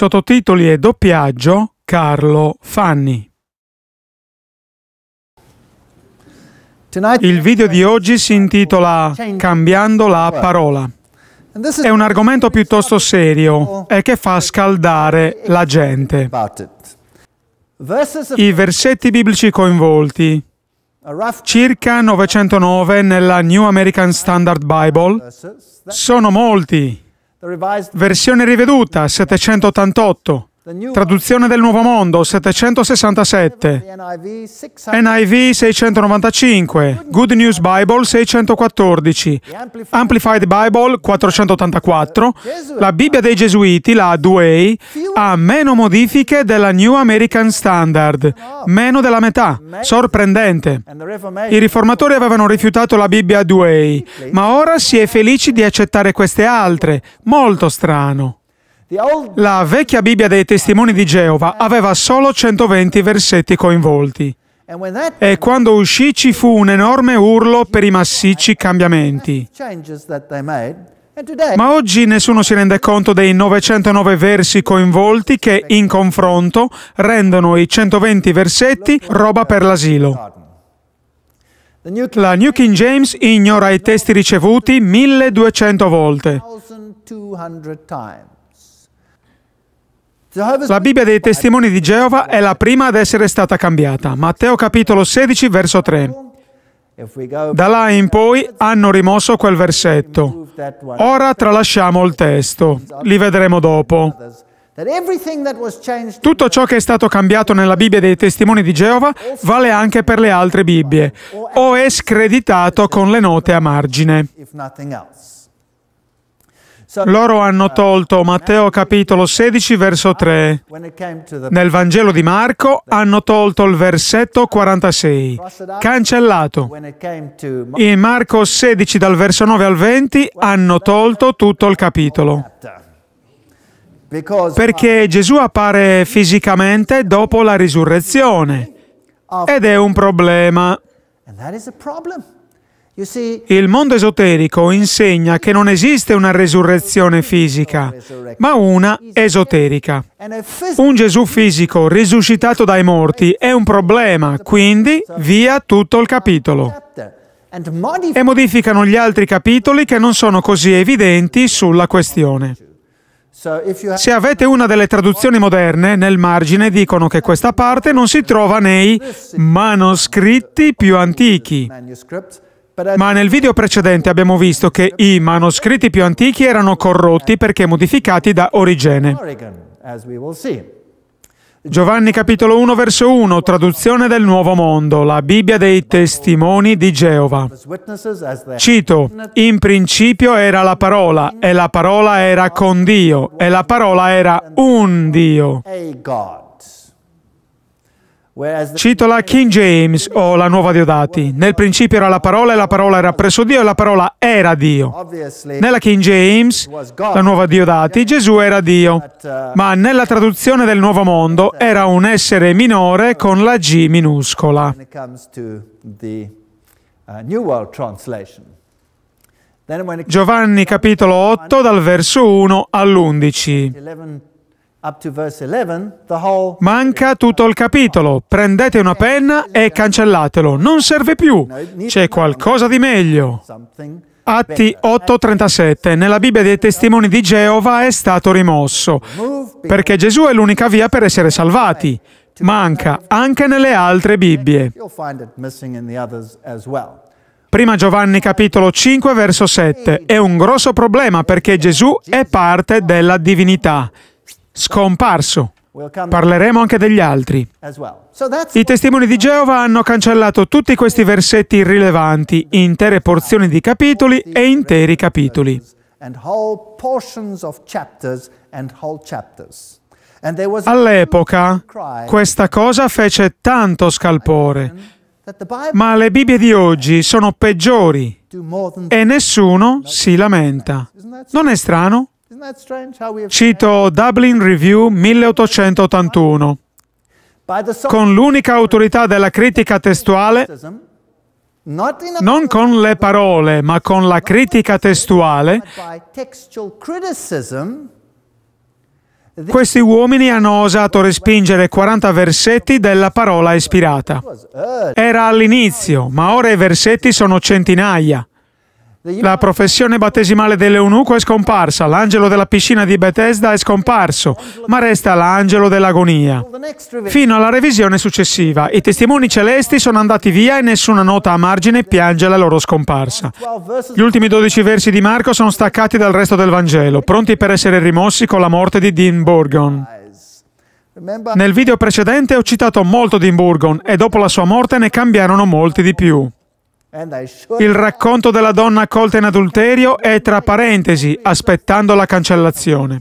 Sottotitoli e doppiaggio Carlo Fanni. Il video di oggi si cioè, intitola cioè, Cambiando la parola. È un argomento piuttosto serio e che fa scaldare la gente. I versetti biblici coinvolti, circa 909 nella New American Standard Bible, sono molti Versione riveduta 788. Traduzione del Nuovo Mondo 767, NIV 695, Good News Bible 614, Amplified Bible 484, la Bibbia dei Gesuiti, la 2A, ha meno modifiche della New American Standard, meno della metà, sorprendente. I riformatori avevano rifiutato la Bibbia 2A, ma ora si è felici di accettare queste altre, molto strano. La vecchia Bibbia dei testimoni di Geova aveva solo 120 versetti coinvolti. E quando uscì ci fu un enorme urlo per i massicci cambiamenti. Ma oggi nessuno si rende conto dei 909 versi coinvolti che, in confronto, rendono i 120 versetti roba per l'asilo. La New King James ignora i testi ricevuti 1200 volte. La Bibbia dei testimoni di Geova è la prima ad essere stata cambiata. Matteo capitolo 16 verso 3. Da là in poi hanno rimosso quel versetto. Ora tralasciamo il testo, li vedremo dopo. Tutto ciò che è stato cambiato nella Bibbia dei testimoni di Geova vale anche per le altre Bibbie o è screditato con le note a margine. Loro hanno tolto Matteo capitolo 16 verso 3. Nel Vangelo di Marco hanno tolto il versetto 46, cancellato. In Marco 16 dal verso 9 al 20 hanno tolto tutto il capitolo. Perché Gesù appare fisicamente dopo la risurrezione ed è un problema. Il mondo esoterico insegna che non esiste una resurrezione fisica, ma una esoterica. Un Gesù fisico risuscitato dai morti è un problema, quindi via tutto il capitolo. E modificano gli altri capitoli che non sono così evidenti sulla questione. Se avete una delle traduzioni moderne, nel margine dicono che questa parte non si trova nei manoscritti più antichi. Ma nel video precedente abbiamo visto che i manoscritti più antichi erano corrotti perché modificati da Origene. Giovanni capitolo 1 verso 1, traduzione del Nuovo Mondo, la Bibbia dei testimoni di Geova. Cito, in principio era la parola, e la parola era con Dio, e la parola era un Dio. Cito la King James o la Nuova Diodati. Nel principio era la parola e la parola era presso Dio e la parola era Dio. Nella King James, la Nuova Diodati, Gesù era Dio, uh, ma nella traduzione del Nuovo Mondo era un essere minore con la G minuscola. Uh, Giovanni capitolo 8 dal verso 1 all'11. Manca tutto il capitolo. Prendete una penna e cancellatelo. Non serve più. C'è qualcosa di meglio. Atti 8:37. Nella Bibbia dei testimoni di Geova è stato rimosso, perché Gesù è l'unica via per essere salvati. Manca anche nelle altre Bibbie. Prima Giovanni capitolo 5 verso 7. È un grosso problema perché Gesù è parte della divinità scomparso. Parleremo anche degli altri. I testimoni di Geova hanno cancellato tutti questi versetti irrilevanti, intere porzioni di capitoli e interi capitoli. All'epoca questa cosa fece tanto scalpore, ma le Bibbie di oggi sono peggiori e nessuno si lamenta. Non è strano? Cito Dublin Review 1881. Con l'unica autorità della critica testuale, non con le parole, ma con la critica testuale, questi uomini hanno osato respingere 40 versetti della parola ispirata. Era all'inizio, ma ora i versetti sono centinaia. La professione battesimale dell'eunuco è scomparsa, l'angelo della piscina di Bethesda è scomparso, ma resta l'angelo dell'agonia. Fino alla revisione successiva, i testimoni celesti sono andati via e nessuna nota a margine piange la loro scomparsa. Gli ultimi 12 versi di Marco sono staccati dal resto del Vangelo, pronti per essere rimossi con la morte di Dean Borgon. Nel video precedente ho citato molto Dean Burgon e dopo la sua morte ne cambiarono molti di più. Eh, il racconto della donna accolta in adulterio è tra parentesi, aspettando la cancellazione.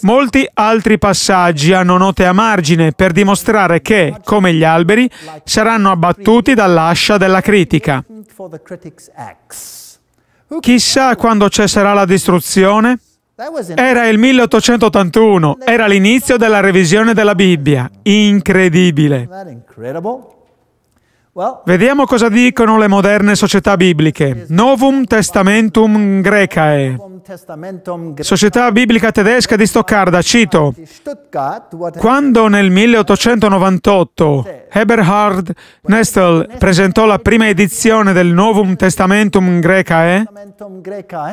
Molti altri passaggi hanno note a margine per dimostrare che, come gli alberi, saranno abbattuti dall'ascia della critica. Chissà quando cesserà la distruzione? Era il 1881, era l'inizio della revisione della Bibbia. Incredibile. Vediamo cosa dicono le moderne società bibliche. Novum Testamentum Grecae. Società biblica tedesca di Stoccarda, cito. Quando nel 1898 Eberhard Nestel presentò la prima edizione del Novum Testamentum Grecae,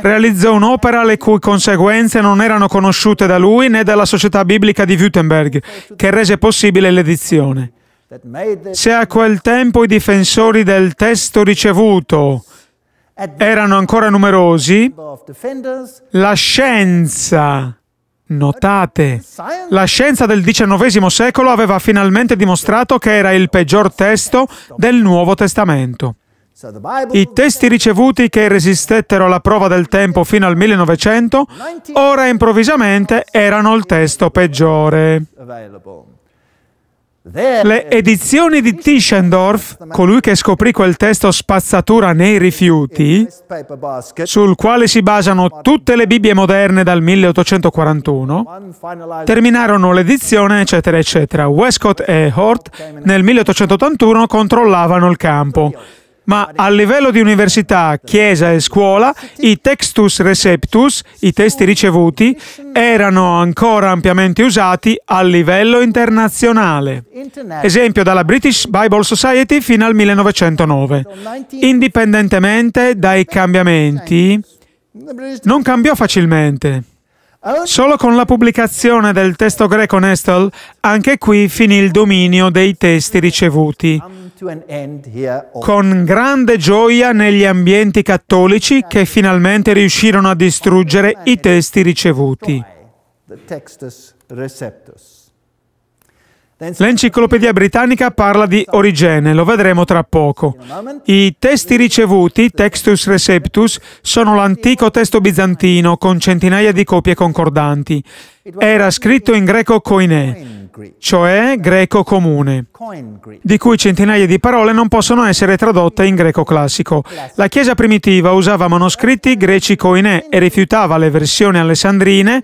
realizzò un'opera le cui conseguenze non erano conosciute da lui né dalla società biblica di Württemberg, che rese possibile l'edizione. Se a quel tempo i difensori del testo ricevuto erano ancora numerosi, la scienza, notate, la scienza del XIX secolo aveva finalmente dimostrato che era il peggior testo del Nuovo Testamento. I testi ricevuti che resistettero alla prova del tempo fino al 1900, ora improvvisamente erano il testo peggiore. Le edizioni di Tischendorf, colui che scoprì quel testo spazzatura nei rifiuti, sul quale si basano tutte le Bibbie moderne dal 1841, terminarono l'edizione, eccetera, eccetera. Westcott e Hort nel 1881 controllavano il campo ma a livello di università, chiesa e scuola i textus receptus, i testi oh, ricevuti, erano ancora ampiamente usati a livello internazionale. Esempio dalla British Bible Society fino al 1909. Indipendentemente dai cambiamenti, non cambiò facilmente. Solo con la pubblicazione del testo greco Nestor, anche qui finì il dominio dei testi ricevuti. Con grande gioia negli ambienti cattolici che finalmente riuscirono a distruggere i testi ricevuti. L'enciclopedia britannica parla di Origene, lo vedremo tra poco. I testi ricevuti, Textus Receptus, sono l'antico testo bizantino con centinaia di copie concordanti era scritto in greco koiné, cioè greco comune, di cui centinaia di parole non possono essere tradotte in greco classico. La Chiesa primitiva usava manoscritti greci koiné e rifiutava le versioni alessandrine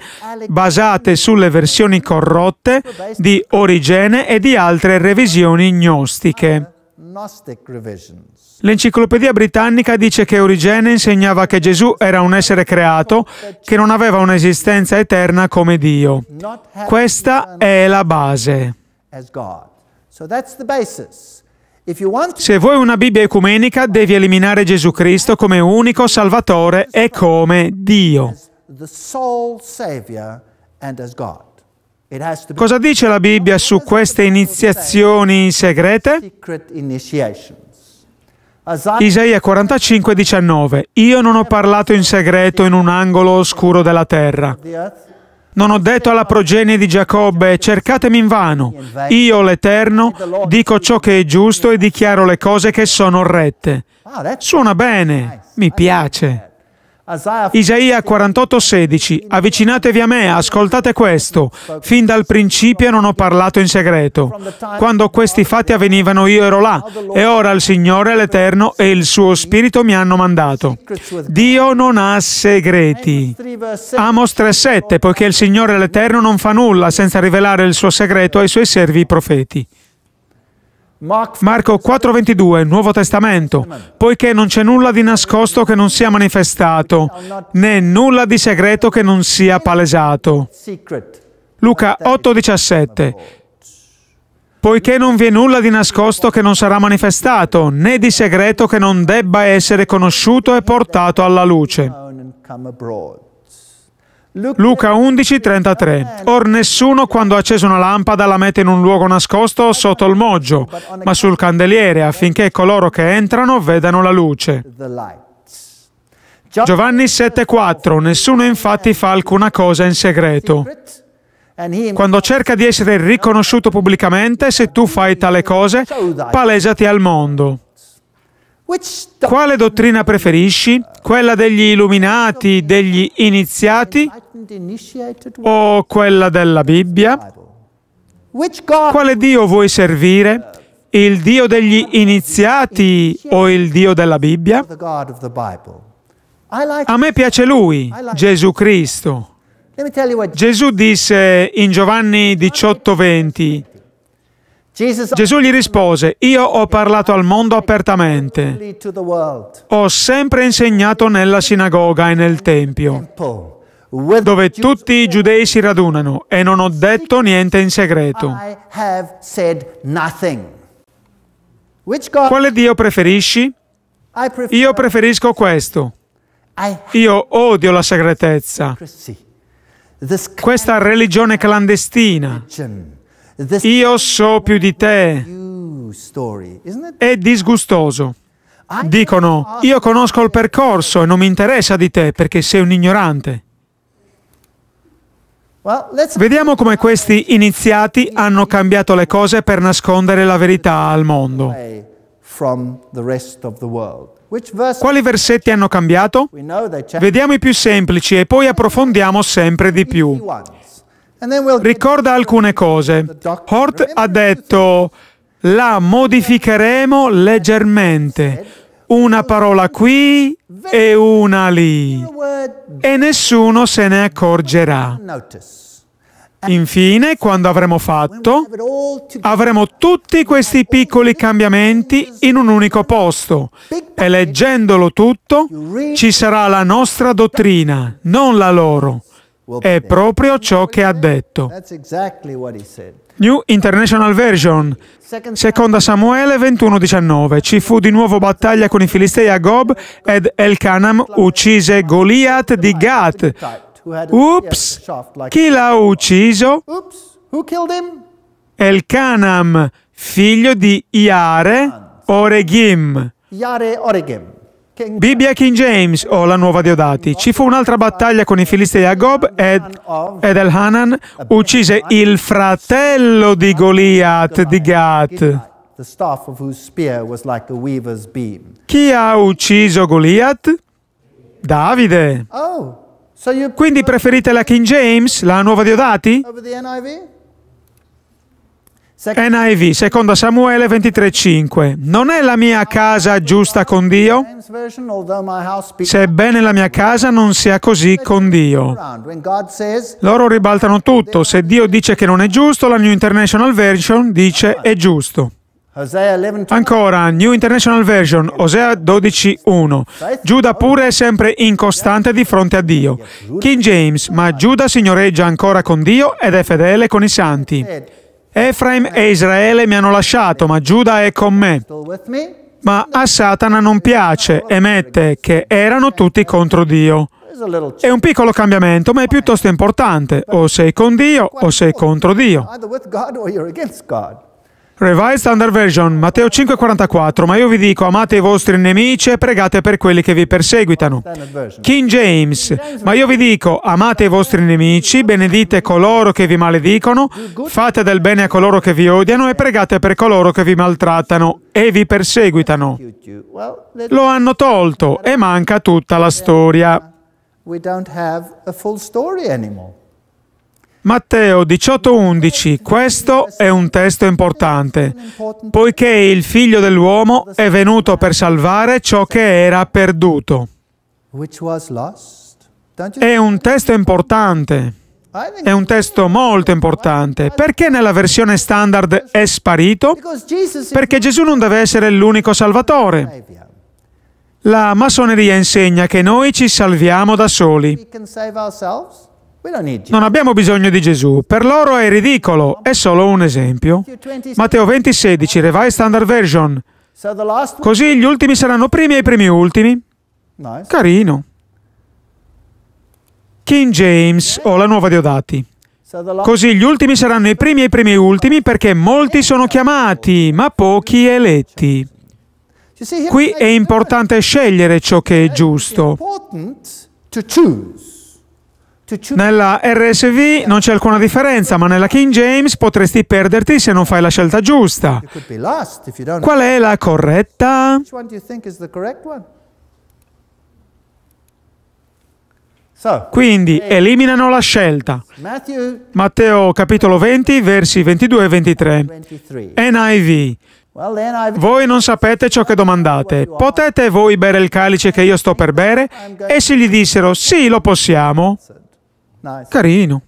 basate sulle versioni corrotte di Origene e di altre revisioni gnostiche. L'enciclopedia britannica dice che Origene insegnava che Gesù era un essere creato che non aveva un'esistenza eterna come Dio. Questa è la base. Se vuoi una Bibbia ecumenica, devi eliminare Gesù Cristo come unico Salvatore e come Dio. Cosa dice la Bibbia su queste iniziazioni segrete? Isaia 45, 19. Io non ho parlato in segreto in un angolo oscuro della terra. Non ho detto alla progenie di Giacobbe, cercatemi in vano. Io, l'Eterno, dico ciò che è giusto e dichiaro le cose che sono rette. Ah, Suona bene, mi piace. Isaia 48:16 Avvicinatevi a me, ascoltate questo. Fin dal principio non ho parlato in segreto. Quando questi fatti avvenivano io ero là e ora il Signore l'Eterno e il suo Spirito mi hanno mandato. Dio non ha segreti. Amos 3:7 Poiché il Signore l'Eterno non fa nulla senza rivelare il suo segreto ai suoi servi i profeti. Marco 4:22, Nuovo Testamento, poiché non c'è nulla di nascosto che non sia manifestato, né nulla di segreto che non sia palesato. Luca 8:17, poiché non vi è nulla di nascosto che non sarà manifestato, né di segreto che non debba essere conosciuto e portato alla luce. Luca 11:33 ah, Or nessuno quando accese una lampada la mette in un luogo nascosto sotto il moggio, ma sul candeliere affinché coloro che entrano vedano la luce. Giovanni 7:4 Nessuno infatti fa alcuna cosa in segreto. Quando cerca di essere riconosciuto pubblicamente, se tu fai tale cose, palesati al mondo. Quale dottrina preferisci? Quella degli illuminati, degli iniziati o quella della Bibbia? Quale Dio vuoi servire? Il Dio degli iniziati o il Dio della Bibbia? A me piace lui, Gesù Cristo. Gesù disse in Giovanni 18:20, Gesù gli rispose, io ho parlato al mondo apertamente, ho sempre insegnato nella sinagoga e nel Tempio, dove tutti i giudei si radunano e non ho detto niente in segreto. Quale Dio preferisci? Io preferisco questo. Io odio la segretezza, questa religione clandestina io so più di te. È disgustoso. Dicono, io conosco il percorso e non mi interessa di te perché sei un ignorante. Vediamo come questi iniziati hanno cambiato le cose per nascondere la verità al mondo. Quali versetti hanno cambiato? Vediamo i più semplici e poi approfondiamo sempre di più ricorda alcune cose. Hort ha detto la modificheremo leggermente. Una parola qui e una lì. E nessuno se ne accorgerà. Infine, quando avremo fatto, avremo tutti questi piccoli cambiamenti in un unico posto e leggendolo tutto ci sarà la nostra dottrina, non la loro. È proprio ciò che ha detto. New International Version, seconda Samuele 21:19. Ci fu di nuovo battaglia con i Filistei a Gob ed Elkanam uccise Goliath di Gath. Ups, chi l'ha ucciso? Elkanam, figlio di Iare Oregim. Iare Oregim. Bibbia King James o la nuova Diodati. Ci fu un'altra battaglia con i filistei a Gob ed, ed Elhanan uccise il fratello di Goliath di Gat. Chi ha ucciso Goliath? Davide. Oh, Quindi preferite la King James, la nuova Diodati? NIV, seconda Samuele 23:5. Non è la mia casa giusta con Dio? Sebbene la mia casa non sia così con Dio. Loro ribaltano tutto. Se Dio dice che non è giusto, la New International Version dice è giusto. Ancora, New International Version, Osea 12.1. Giuda pure è sempre incostante di fronte a Dio. King James, ma Giuda signoreggia ancora con Dio ed è fedele con i santi. Efraim e Israele mi hanno lasciato, ma Giuda è con me. Ma a Satana non piace emette che erano tutti contro Dio. È un piccolo cambiamento, ma è piuttosto importante. O sei con Dio o sei contro Dio. Revised Under Version, Matteo 5,44 Ma io vi dico, amate i vostri nemici e pregate per quelli che vi perseguitano. King James, ma io vi dico, amate i vostri nemici, benedite coloro che vi maledicono, fate del bene a coloro che vi odiano e pregate per coloro che vi maltrattano e vi perseguitano. Lo hanno tolto e manca tutta la storia. We don't have a full story anymore. Matteo 18:11, questo è un testo importante, poiché il figlio dell'uomo è venuto per salvare ciò che era perduto. È un testo importante, è un testo molto importante. Perché nella versione standard è sparito? Perché Gesù non deve essere l'unico salvatore. La massoneria insegna che noi ci salviamo da soli. Non abbiamo bisogno di Gesù, per loro è ridicolo, è solo un esempio. Matteo 20:16, Revised Standard Version. Così gli ultimi saranno primi e i primi ultimi. Carino. King James o la nuova Diodati. Così gli ultimi saranno i primi e i primi ultimi perché molti sono chiamati, ma pochi eletti. Qui è importante scegliere ciò che è giusto. Nella RSV non c'è alcuna differenza, ma nella King James potresti perderti se non fai la scelta giusta. Qual è la corretta? Quindi eliminano la scelta. Matteo capitolo 20, versi 22 e 23. NIV. Voi non sapete ciò che domandate. Potete voi bere il calice che io sto per bere? Essi gli dissero, sì, lo possiamo. Carino.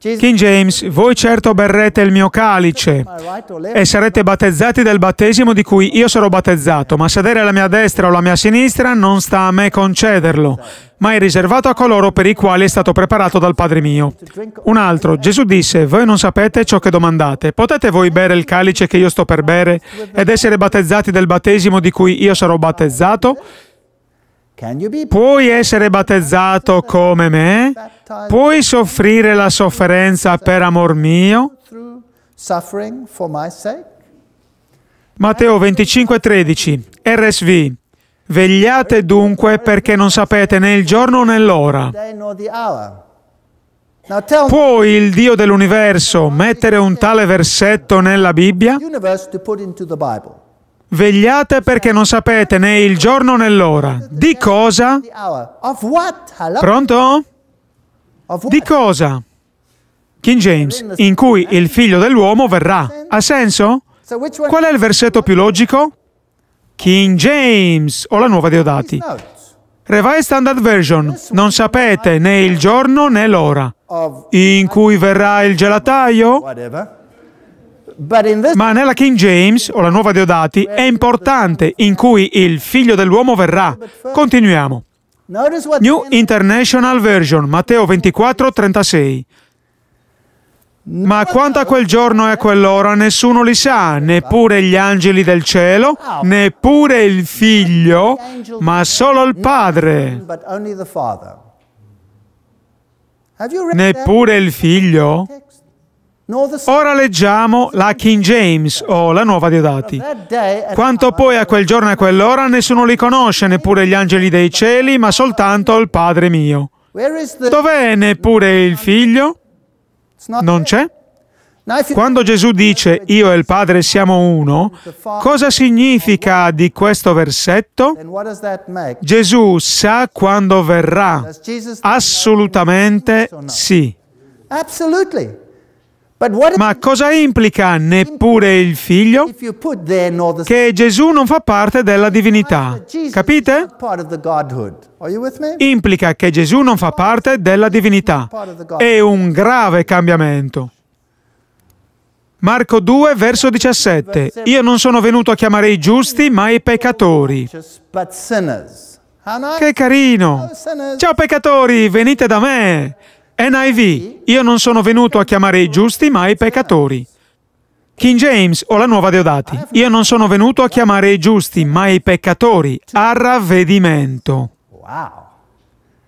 King James, voi certo berrete il mio calice e sarete battezzati del battesimo di cui io sarò battezzato, ma sedere alla mia destra o alla mia sinistra non sta a me concederlo, ma è riservato a coloro per i quali è stato preparato dal Padre mio. Un altro, Gesù disse, voi non sapete ciò che domandate, potete voi bere il calice che io sto per bere ed essere battezzati del battesimo di cui io sarò battezzato? Puoi essere battezzato come me? Puoi soffrire la sofferenza per amor mio? Matteo 25,13 RSV Vegliate dunque perché non sapete né il giorno né l'ora. Può il Dio dell'universo mettere un tale versetto nella Bibbia? Vegliate perché non sapete né il giorno né l'ora. Di cosa? Pronto? Di cosa? King James, in cui il figlio dell'uomo verrà. Ha senso? Qual è il versetto più logico? King James o la nuova Deodati. Revised Standard Version. Non sapete né il giorno né l'ora in cui verrà il gelataio? Ma nella King James o la nuova Deodati è importante in cui il figlio dell'uomo verrà. Continuiamo. New International Version, Matteo 24, 36. Ma quanto a quel giorno e a quell'ora nessuno li sa, neppure gli angeli del cielo, neppure il figlio, ma solo il padre. Neppure il figlio? Ora leggiamo la King James o la Nuova Diodati. Quanto poi a quel giorno e a quell'ora nessuno li conosce, neppure gli angeli dei cieli, ma soltanto il Padre mio. Dov'è neppure il Figlio? Non c'è? Quando Gesù dice io e il Padre siamo uno, cosa significa di questo versetto? Gesù sa quando verrà. Assolutamente sì. Absolutely. Ma cosa implica neppure il figlio? Che Gesù non fa parte della divinità. Capite? Implica che Gesù non fa parte della divinità. È un grave cambiamento. Marco 2, verso 17. Io non sono venuto a chiamare i giusti, ma i peccatori. Che carino! Oh, Ciao peccatori, venite da me! NIV. Io non sono venuto a chiamare i giusti, ma i peccatori. King James o la nuova Deodati. Io non sono venuto a chiamare i giusti, ma i peccatori a ravvedimento.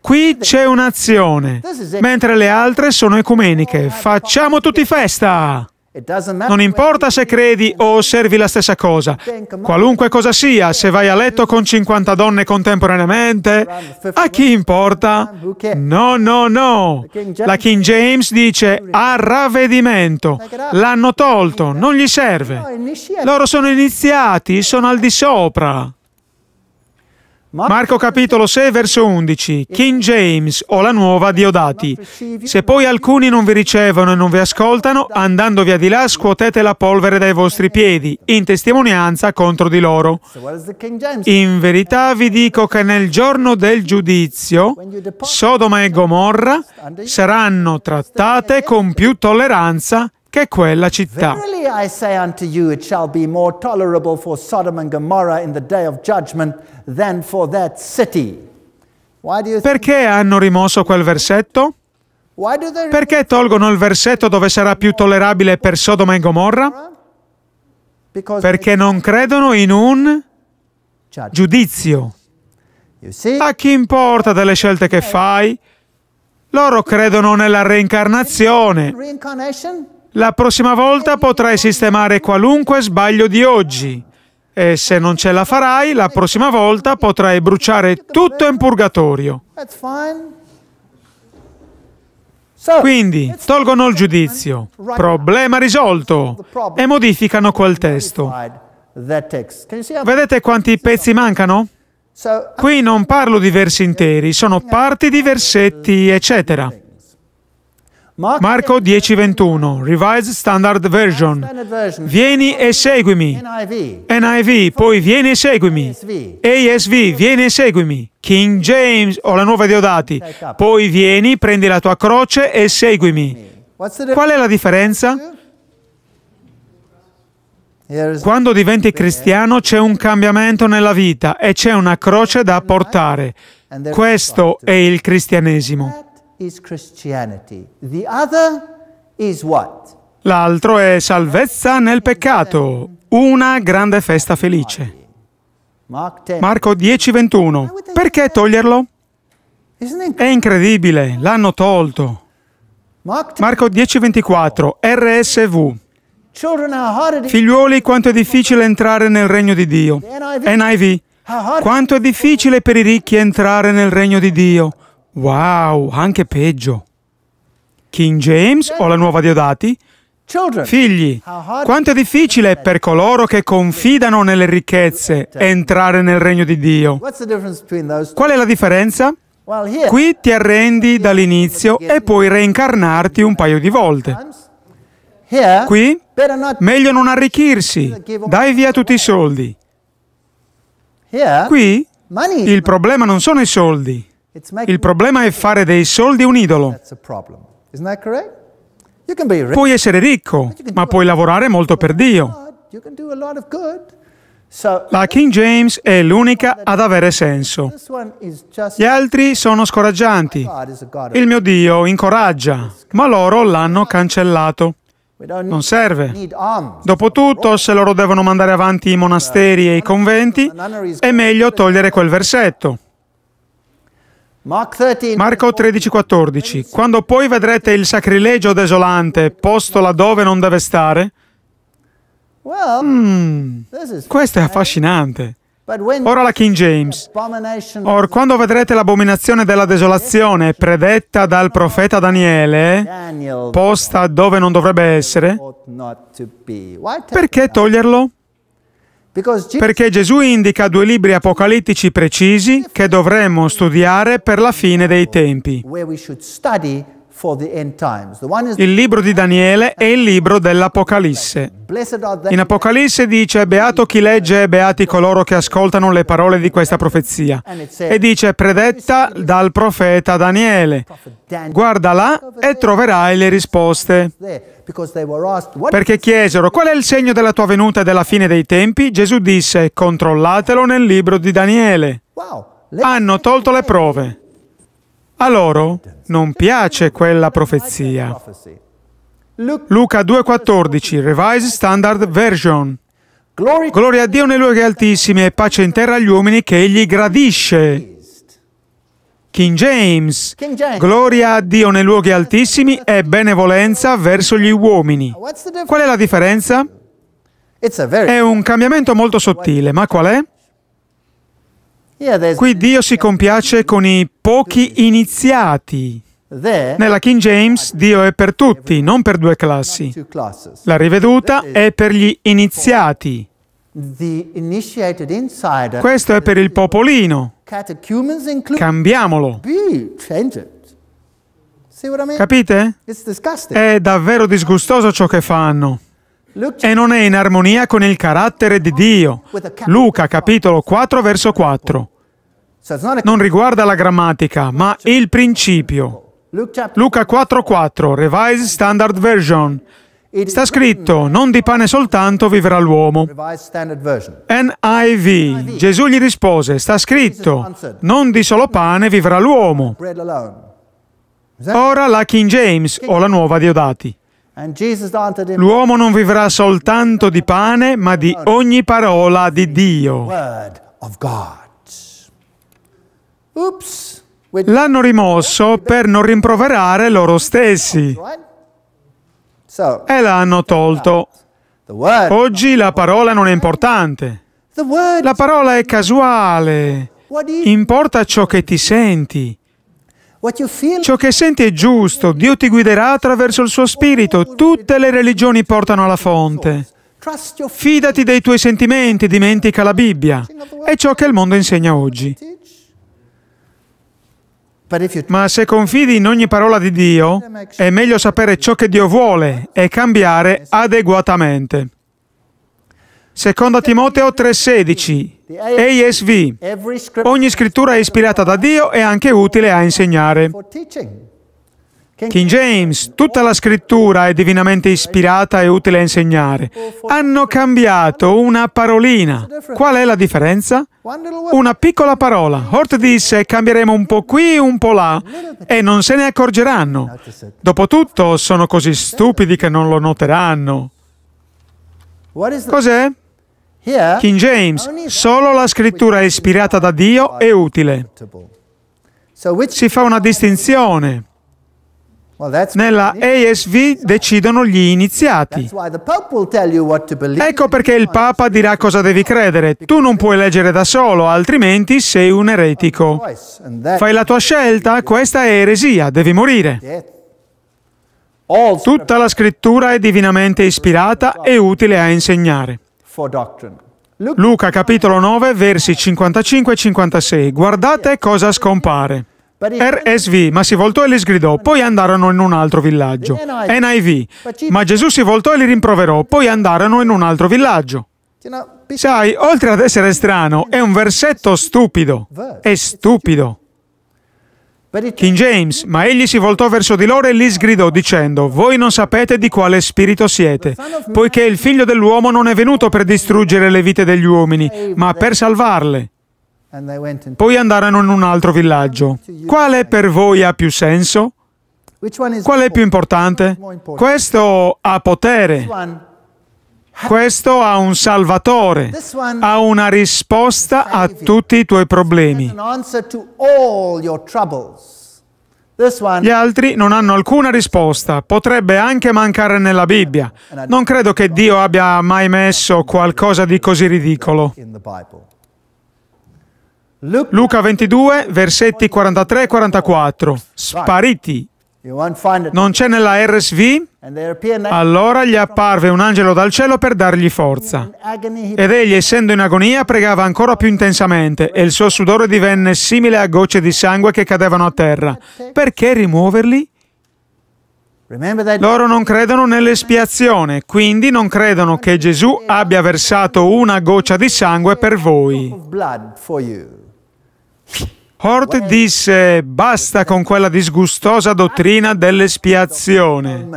Qui c'è un'azione, mentre le altre sono ecumeniche. Facciamo tutti festa! Non importa se credi o osservi la stessa cosa, qualunque cosa sia, se vai a letto con 50 donne contemporaneamente, a chi importa? No, no, no. La King James dice a ravvedimento, l'hanno tolto, non gli serve. Loro sono iniziati, sono al di sopra. Marco capitolo 6 verso 11 King James o la nuova Diodati. Se poi alcuni non vi ricevono e non vi ascoltano, andando via di là scuotete la polvere dai vostri piedi, in testimonianza contro di loro. In verità vi dico che nel giorno del giudizio Sodoma e Gomorra saranno trattate con più tolleranza che è quella città. I say unto you, it shall be more tolerable for Sodom and Gomorrah in the day of judgment than for that city. Perché hanno rimosso quel versetto? Perché tolgono il versetto dove sarà più tollerabile per Sodoma e Gomorra? Perché non credono in un giudizio. A chi importa delle scelte che fai? Loro credono nella reincarnazione. La prossima volta potrai sistemare qualunque sbaglio di oggi e se non ce la farai, la prossima volta potrai bruciare tutto in purgatorio. Quindi tolgono il giudizio, problema risolto, e modificano quel testo. Vedete quanti pezzi mancano? Qui non parlo di versi interi, sono parti di versetti, eccetera. Marco 10:21, Revised Standard Version. Vieni e seguimi. NIV, poi vieni e seguimi. ASV, vieni e seguimi. King James o la nuova Deodati. Poi vieni, prendi la tua croce e seguimi. Qual è la differenza? Quando diventi cristiano c'è un cambiamento nella vita e c'è una croce da portare. Questo è il cristianesimo is Christianity. The other is what? L'altro è salvezza nel peccato, una grande festa felice. Marco 10:21. Perché toglierlo? È incredibile, l'hanno tolto. Marco 10:24, RSV. Figliuoli, quanto è difficile entrare nel regno di Dio. NIV. Quanto è difficile per i ricchi entrare nel regno di Dio. Wow, anche peggio. King James o la nuova Diodati? Figli, quanto è difficile per coloro che confidano nelle ricchezze entrare nel regno di Dio. Qual è la differenza? Qui ti arrendi dall'inizio e puoi reincarnarti un paio di volte. Qui, meglio non arricchirsi, dai via tutti i soldi. Qui, il problema non sono i soldi, il problema è fare dei soldi un idolo. Puoi essere ricco, ma puoi lavorare molto per Dio. La King James è l'unica ad avere senso. Gli altri sono scoraggianti. Il mio Dio incoraggia, ma loro l'hanno cancellato. Non serve. Dopotutto, se loro devono mandare avanti i monasteri e i conventi, è meglio togliere quel versetto. Marco 13:14 Quando poi vedrete il sacrilegio desolante posto laddove non deve stare, mm, questo è affascinante. Ora la King James. Or quando vedrete l'abominazione della desolazione predetta dal profeta Daniele, posta dove non dovrebbe essere, perché toglierlo? Perché Gesù indica due libri apocalittici precisi che dovremmo studiare per la fine dei tempi. Il libro di Daniele è il libro dell'Apocalisse. In Apocalisse dice beato chi legge e beati coloro che ascoltano le parole di questa profezia. E dice predetta dal profeta Daniele. Guarda là e troverai le risposte. Perché chiesero qual è il segno della tua venuta e della fine dei tempi? Gesù disse controllatelo nel libro di Daniele. Hanno tolto le prove. A loro non piace quella profezia. Luca 2,14, Revised Standard Version. Gloria a Dio nei luoghi altissimi e pace in terra agli uomini che Egli gradisce. King James, gloria a Dio nei luoghi altissimi e benevolenza verso gli uomini. Qual è la differenza? È un cambiamento molto sottile, ma qual è? Qui Dio si compiace con i pochi iniziati. Nella King James Dio è per tutti, non per due classi. La riveduta è per gli iniziati. Questo è per il popolino. Cambiamolo. Capite? È davvero disgustoso ciò che fanno. E non è in armonia con il carattere di Dio. Luca capitolo 4 verso 4. Cioè, non riguarda la grammatica, ma il principio. Luca 4:4, Revised Standard Version. Sta scritto, non di pane soltanto vivrà l'uomo. NIV, Gesù gli rispose, sta scritto, non di solo pane vivrà l'uomo. Ora la King James o la nuova Diodati. L'uomo non vivrà soltanto di pane, ma di ogni parola di Dio. L'hanno rimosso per non rimproverare loro stessi e l'hanno tolto. Oggi la parola non è importante. La parola è casuale. Importa ciò che ti senti. Ciò che senti è giusto, Dio ti guiderà attraverso il suo spirito. Tutte le religioni portano alla fonte. Fidati dei tuoi sentimenti, dimentica la Bibbia. È ciò che il mondo insegna oggi. Ma se confidi in ogni parola di Dio, è meglio sapere ciò che Dio vuole e cambiare adeguatamente. Seconda Timoteo 3:16, ASV. Ogni scrittura è ispirata da Dio e anche utile a insegnare. King James, tutta la scrittura è divinamente ispirata e utile a insegnare. Hanno cambiato una parolina. Qual è la differenza? Una piccola parola. Hort disse cambieremo un po' qui e un po' là e non se ne accorgeranno. Dopotutto sono così stupidi che non lo noteranno. Cos'è? King James, solo la scrittura ispirata da Dio è utile. Si fa una distinzione. Nella ASV decidono gli iniziati. Ecco perché il Papa dirà cosa devi credere. Tu non puoi leggere da solo, altrimenti sei un eretico. Fai la tua scelta, questa è eresia, devi morire. Tutta la scrittura è divinamente ispirata e utile a insegnare. Luca capitolo 9 versi 55 e 56. Guardate cosa scompare. RSV, ma si voltò e li sgridò, poi andarono in un altro villaggio. Eh, NIV, eh, ma Gesù si voltò e li rimproverò, poi andarono in un altro villaggio. Sai, oltre ad essere strano, è un versetto stupido. È stupido. King James, ma egli si voltò verso di loro e li sgridò dicendo, voi non sapete di quale spirito siete, poiché il figlio dell'uomo non è venuto per distruggere le vite degli uomini, ma per salvarle. Poi andarono in un altro villaggio. Quale per voi ha più senso? Qual è più importante? Questo ha potere. Questo ha un salvatore, ha una risposta a tutti i tuoi problemi. Gli altri non hanno alcuna risposta, potrebbe anche mancare nella Bibbia. Non credo che Dio abbia mai messo qualcosa di così ridicolo. Luca 22, versetti 43 e 44. Spariti. Non c'è nella RSV? Allora gli apparve un angelo dal cielo per dargli forza. Ed egli, essendo in agonia, pregava ancora più intensamente e il suo sudore divenne simile a gocce di sangue che cadevano a terra. Perché rimuoverli? Loro non credono nell'espiazione, quindi non credono che Gesù abbia versato una goccia di sangue per voi. Hort disse basta con quella disgustosa dottrina dell'espiazione.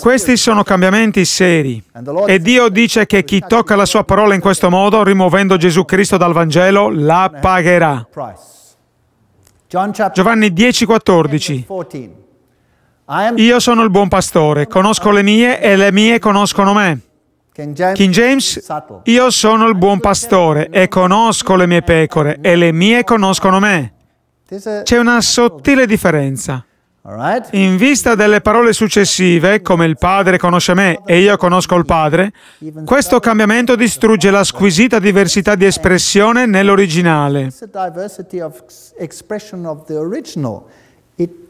Questi sono cambiamenti seri e Dio dice che chi tocca la sua parola in questo modo, rimuovendo Gesù Cristo dal Vangelo, la pagherà. Giovanni 10:14 Io sono il buon pastore, conosco le mie e le mie conoscono me. King James, io sono il buon pastore e conosco le mie pecore e le mie conoscono me. C'è una sottile differenza. In vista delle parole successive, come il Padre conosce me e io conosco il Padre, questo cambiamento distrugge la squisita diversità di espressione nell'originale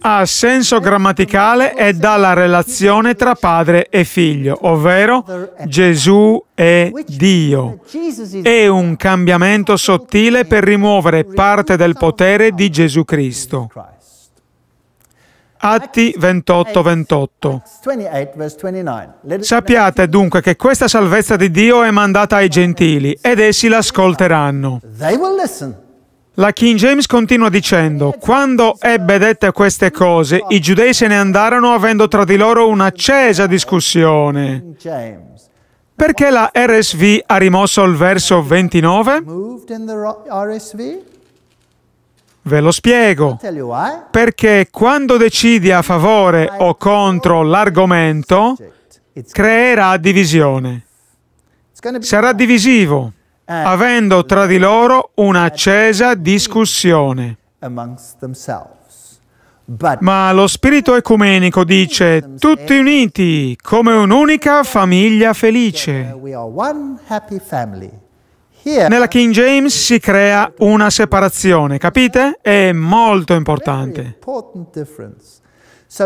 ha senso grammaticale e dà la relazione tra padre e figlio, ovvero Gesù è Dio. È un cambiamento sottile per rimuovere parte del potere di Gesù Cristo. Atti 28, 28. Sappiate dunque che questa salvezza di Dio è mandata ai gentili ed essi l'ascolteranno. La King James continua dicendo, quando ebbe dette queste cose, i giudei se ne andarono avendo tra di loro un'accesa discussione. Perché la RSV ha rimosso il verso 29? Ve lo spiego. Perché quando decidi a favore o contro l'argomento, creerà divisione. Sarà divisivo. Eh. avendo tra di loro un'accesa discussione. Ma lo spirito ecumenico dice, tutti uniti come un'unica famiglia felice. Nella King James si crea una separazione, capite? È molto importante.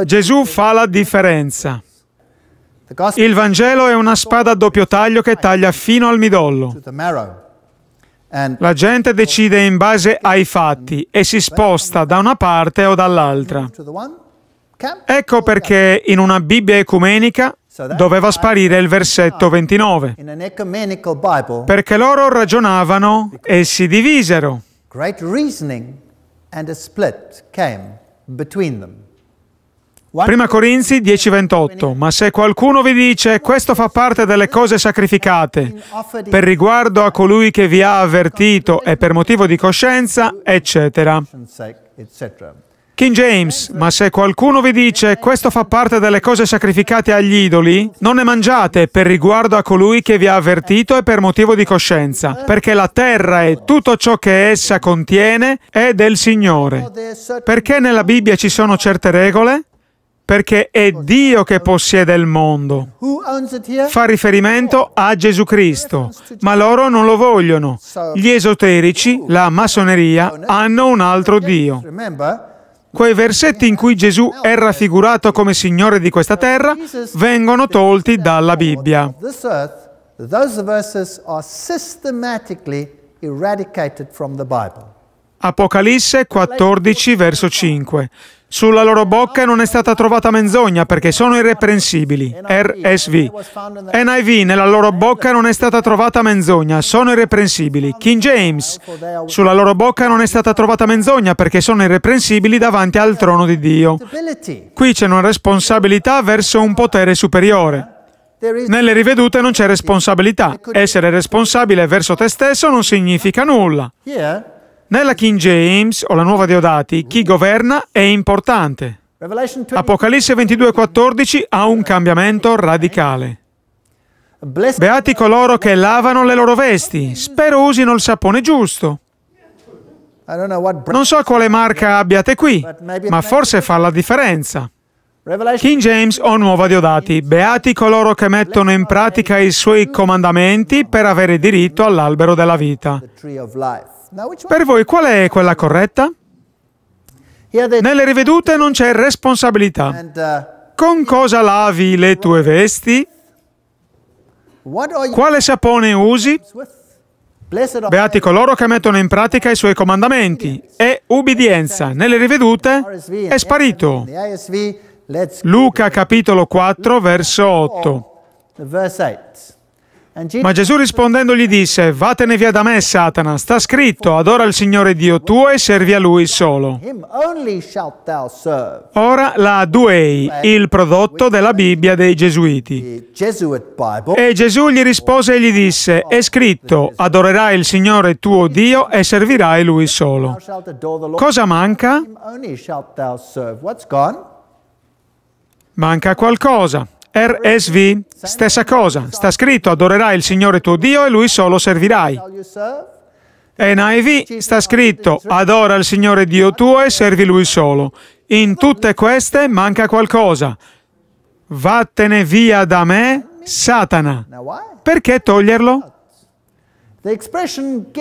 Gesù fa la differenza. Il Vangelo è una spada a doppio taglio che taglia fino al midollo. La gente decide in base ai fatti e si sposta da una parte o dall'altra. Ecco perché in una Bibbia ecumenica doveva sparire il versetto 29, ah. perché loro ragionavano e si divisero. Great reasoning and a split came between them. Prima Corinzi 10:28, ma se qualcuno vi dice questo fa parte delle cose sacrificate, per riguardo a colui che vi ha avvertito e per motivo di coscienza, eccetera. King James, ma se qualcuno vi dice questo fa parte delle cose sacrificate agli idoli, non ne mangiate per riguardo a colui che vi ha avvertito e per motivo di coscienza, perché la terra e tutto ciò che essa contiene è del Signore. Perché nella Bibbia ci sono certe regole? perché è Dio che possiede il mondo. Fa riferimento a Gesù Cristo, ma loro non lo vogliono. Gli esoterici, la massoneria, hanno un altro Dio. Quei versetti in cui Gesù è raffigurato come Signore di questa terra vengono tolti dalla Bibbia. Those verses are systematically eradicated from the Bible. Apocalisse 14 verso 5. Sulla loro bocca non è stata trovata menzogna perché sono irreprensibili. RSV. NIV, nella loro bocca non è stata trovata menzogna, sono irreprensibili. King James. Sulla loro bocca non è stata trovata menzogna perché sono irreprensibili davanti al trono di Dio. Qui c'è una responsabilità verso un potere superiore. Nelle rivedute non c'è responsabilità. Essere responsabile verso te stesso non significa nulla. Nella King James o la nuova Deodati, chi governa è importante. Apocalisse 22,14 ha un cambiamento radicale. Beati coloro che lavano le loro vesti, spero usino il sapone giusto. Non so quale marca abbiate qui, ma forse fa la differenza. King James o Nuova Diodati, beati coloro che mettono in pratica i suoi comandamenti per avere diritto all'albero della vita. Per voi qual è quella corretta? Nelle rivedute non c'è responsabilità. Uh, Con cosa lavi le tue vesti? Quale sapone usi? Beati coloro che mettono in pratica i suoi comandamenti. E ubbidienza. Nelle rivedute è sparito. Luca capitolo 4, verso 8. Ma Gesù rispondendo gli disse, Vattene via da me, Satana, sta scritto, adora il Signore Dio tuo e servi a Lui solo. Ora la Duei, il prodotto della Bibbia dei Gesuiti. E Gesù gli rispose e gli disse, è scritto, adorerai il Signore tuo Dio e servirai Lui solo. Cosa manca? Manca qualcosa. RSV, stessa cosa, sta scritto adorerai il Signore tuo Dio e Lui solo servirai. NIV sta scritto adora il Signore Dio tuo e servi Lui solo. In tutte queste manca qualcosa. Vattene via da me, Satana. Perché toglierlo?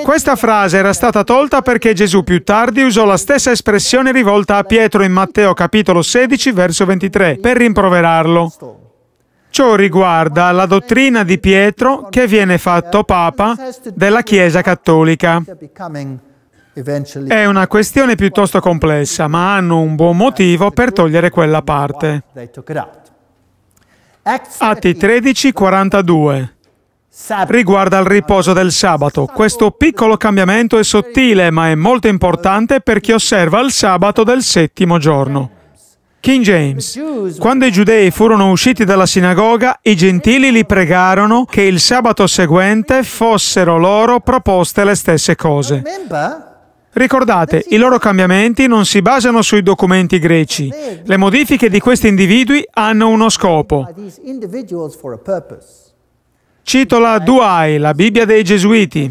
Questa frase era stata tolta perché Gesù più tardi usò la stessa espressione rivolta a Pietro in Matteo capitolo 16 verso 23 per rimproverarlo. Ciò riguarda la dottrina di Pietro che viene fatto Papa della Chiesa Cattolica. È una questione piuttosto complessa, ma hanno un buon motivo per togliere quella parte. Atti 13, 42 riguarda il riposo del sabato. Questo piccolo cambiamento è sottile, ma è molto importante per chi osserva il sabato del settimo giorno. King James, quando i giudei furono usciti dalla sinagoga, i gentili li pregarono che il sabato seguente fossero loro proposte le stesse cose. Ricordate, i loro cambiamenti non si basano sui documenti greci. Le modifiche di questi individui hanno uno scopo. Cito la Duai, la Bibbia dei Gesuiti.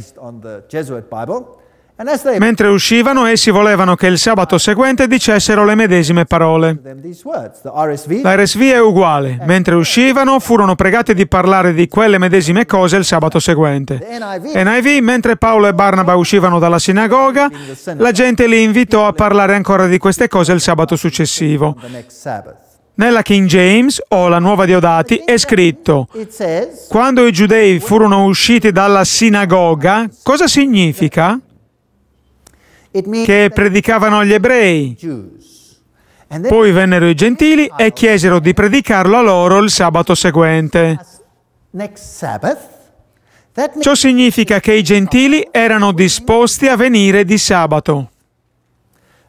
Mentre uscivano, essi volevano che il sabato seguente dicessero le medesime parole. La RSV è uguale. Mentre uscivano, furono pregati di parlare di quelle medesime cose il sabato seguente. NIV, mentre Paolo e Barnaba uscivano dalla sinagoga, la gente li invitò a parlare ancora di queste cose il sabato successivo. Nella King James o la Nuova Diodati è scritto, quando i giudei furono usciti dalla sinagoga, cosa significa? che predicavano agli ebrei. Poi vennero i gentili e chiesero di predicarlo a loro il sabato seguente. Ciò significa che i gentili erano disposti a venire di sabato.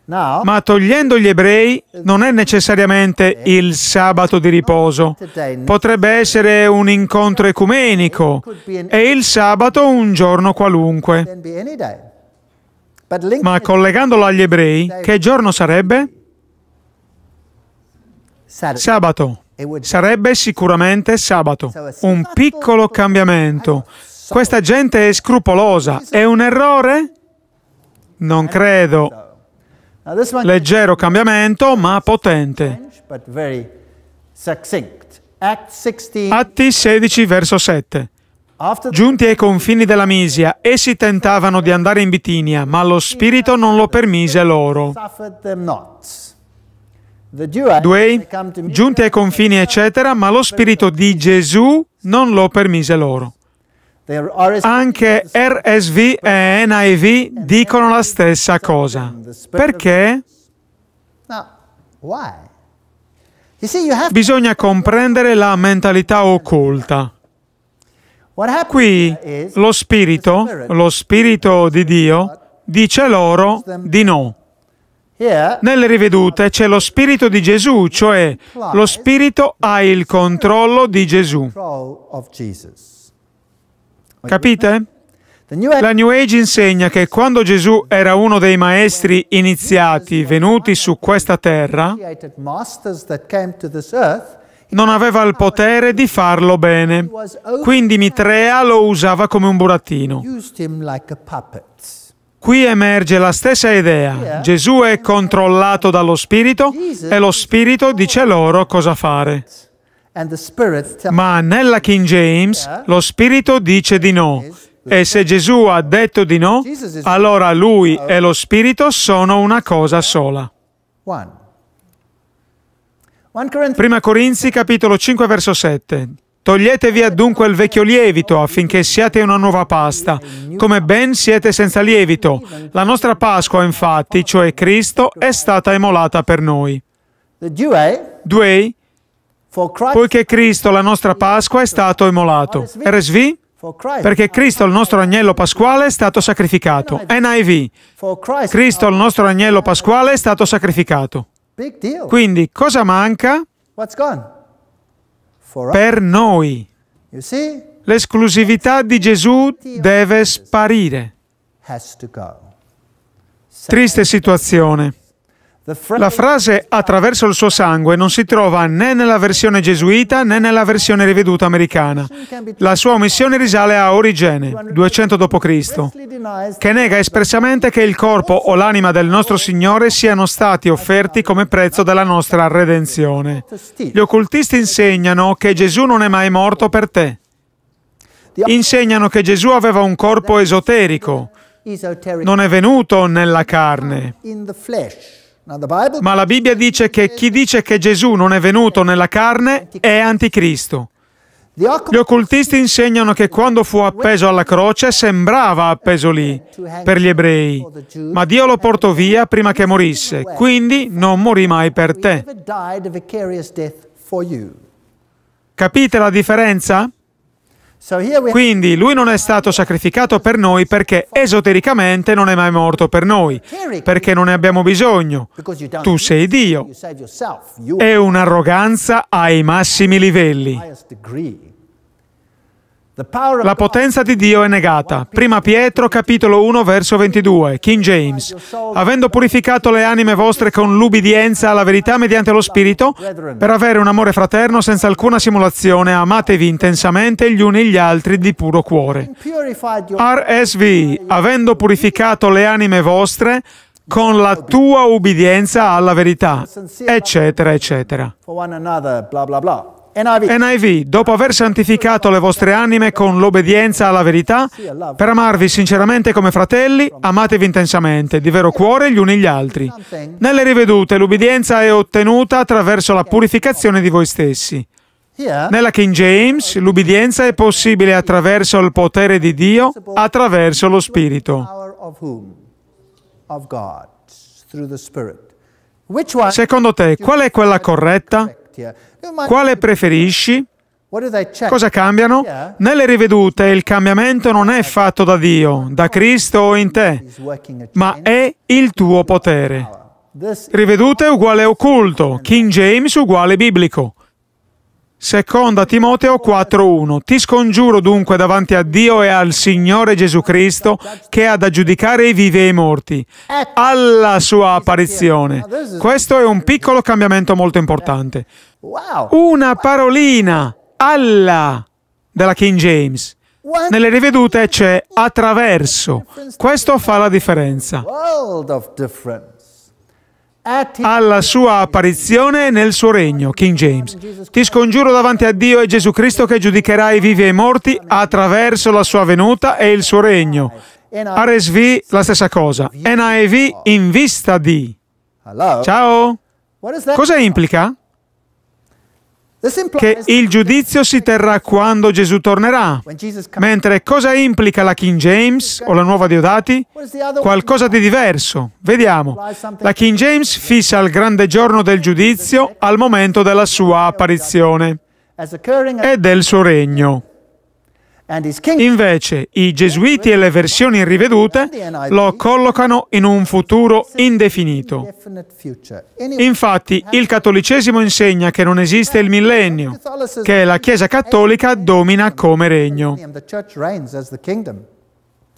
Ma togliendo gli ebrei non è necessariamente il sabato di riposo, potrebbe essere un incontro ecumenico e il sabato un giorno qualunque. Ma collegandolo agli ebrei, che giorno sarebbe? Sabato. Sarebbe sicuramente sabato. Un piccolo cambiamento. Questa gente è scrupolosa. È un errore? Non credo. Leggero cambiamento, ma potente. Atti 16, verso 7. Giunti ai confini della Misia, essi tentavano di andare in Bitinia, ma lo Spirito non lo permise loro. Due, giunti ai confini, eccetera, ma lo Spirito di Gesù non lo permise loro. Anche RSV e NIV dicono la stessa cosa. Perché? Bisogna comprendere la mentalità occulta. Qui lo spirito, lo spirito di Dio, dice loro di no. Nelle rivedute c'è lo spirito di Gesù, cioè lo spirito ha il controllo di Gesù. Capite? La New Age insegna che quando Gesù era uno dei maestri iniziati venuti su questa terra, non aveva il potere di farlo bene, quindi Mitrea lo usava come un burattino. Qui emerge la stessa idea. Gesù è controllato dallo Spirito e lo Spirito dice loro cosa fare. Ma nella King James lo Spirito dice di no. E se Gesù ha detto di no, allora lui oh. e lo Spirito sono una cosa sola. 1 Corinzi capitolo 5 verso 7. Toglietevi dunque il vecchio lievito affinché siate una nuova pasta, come ben siete senza lievito. La nostra Pasqua, infatti, cioè Cristo, è stata emolata per noi. Eh? Duei, poiché Cristo, la nostra Pasqua, è stato emolato. RSV? Perché Cristo, il nostro agnello pasquale, è stato sacrificato. NIV? Cristo, il nostro agnello pasquale, è stato sacrificato. Quindi cosa manca per noi? L'esclusività di Gesù deve sparire. Triste situazione. La frase attraverso il suo sangue non si trova né nella versione gesuita né nella versione riveduta americana. La sua omissione risale a Origene, 200 d.C., che nega espressamente che il corpo o l'anima del nostro Signore siano stati offerti come prezzo della nostra redenzione. Gli occultisti insegnano che Gesù non è mai morto per te. Insegnano che Gesù aveva un corpo esoterico, non è venuto nella carne. Ma la Bibbia dice che chi dice che Gesù non è venuto nella carne è anticristo. Gli occultisti insegnano che quando fu appeso alla croce sembrava appeso lì per gli ebrei, ma Dio lo portò via prima che morisse, quindi non morì mai per te. Capite la differenza? Quindi lui non è stato sacrificato per noi perché esotericamente non è mai morto per noi, perché non ne abbiamo bisogno. Tu sei Dio. È un'arroganza ai massimi livelli. La potenza di Dio è negata. Prima Pietro capitolo 1 verso 22, King James. Avendo purificato le anime vostre con l'ubbidienza alla verità mediante lo Spirito, per avere un amore fraterno senza alcuna simulazione, amatevi intensamente gli uni gli altri di puro cuore. RSV, avendo purificato le anime vostre con la tua ubbidienza alla verità, eccetera, eccetera. NIV. dopo aver santificato le vostre anime con l'obbedienza alla verità, per amarvi sinceramente come fratelli, amatevi intensamente, di vero cuore gli uni gli altri. Nelle rivedute l'obbedienza è ottenuta attraverso la purificazione di voi stessi. Nella King James l'ubbidienza è possibile attraverso il potere di Dio, attraverso lo Spirito. Secondo te, qual è quella corretta? Quale preferisci? Cosa cambiano? Nelle rivedute il cambiamento non è fatto da Dio, da Cristo o in te, ma è il tuo potere. Rivedute uguale occulto, King James uguale biblico. Seconda Timoteo 4:1 Ti scongiuro dunque davanti a Dio e al Signore Gesù Cristo che ha da giudicare i vivi e i morti ecco. alla sua apparizione. Questo è un piccolo cambiamento molto importante. Wow. Una parolina, alla, della King James. Nelle rivedute c'è attraverso. Questo fa la differenza. Alla sua apparizione nel suo regno, King James. Ti scongiuro davanti a Dio e Gesù Cristo che giudicherai vivi e i morti attraverso la sua venuta e il suo regno. RSV la stessa cosa. NIV in vista di. Ciao. Cosa implica? che il giudizio si terrà quando Gesù tornerà. Mentre cosa implica la King James o la nuova Diodati? Qualcosa di diverso. Vediamo. La King James fissa il grande giorno del giudizio al momento della sua apparizione e del suo regno. Invece i gesuiti e le versioni rivedute lo collocano in un futuro indefinito. Infatti il cattolicesimo insegna che non esiste il millennio, che la Chiesa cattolica domina come regno.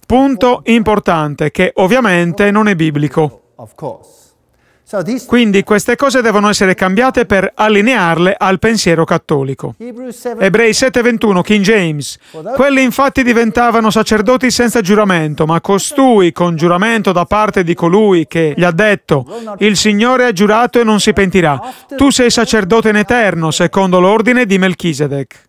Punto importante che ovviamente non è biblico. Quindi queste cose devono essere cambiate per allinearle al pensiero cattolico. Ebrei 7:21, King James. Quelli infatti diventavano sacerdoti senza giuramento, ma costui con giuramento da parte di colui che gli ha detto, il Signore ha giurato e non si pentirà. Tu sei sacerdote in eterno, secondo l'ordine di Melchisedec.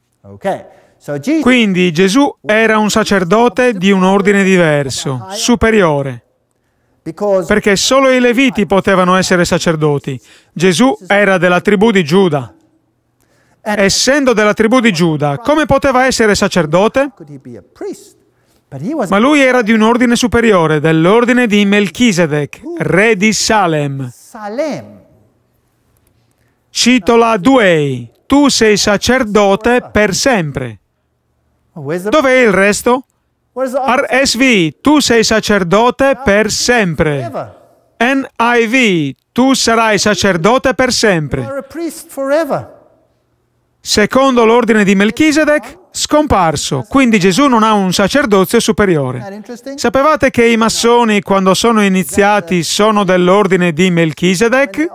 Quindi Gesù era un sacerdote di un ordine diverso, superiore perché solo i leviti potevano essere sacerdoti. Gesù era della tribù di Giuda. Essendo della tribù di Giuda, come poteva essere sacerdote? Ma lui era di un ordine superiore, dell'ordine di Melchisedec, re di Salem. Cito la Duei, tu sei sacerdote per sempre. Dov'è il resto? RSV, tu sei sacerdote per sempre. NIV, tu sarai sacerdote per sempre. Secondo l'ordine di Melchisedec, scomparso, quindi Gesù non ha un sacerdozio superiore. Sapevate che i massoni, quando sono iniziati, sono dell'ordine di Melchisedec?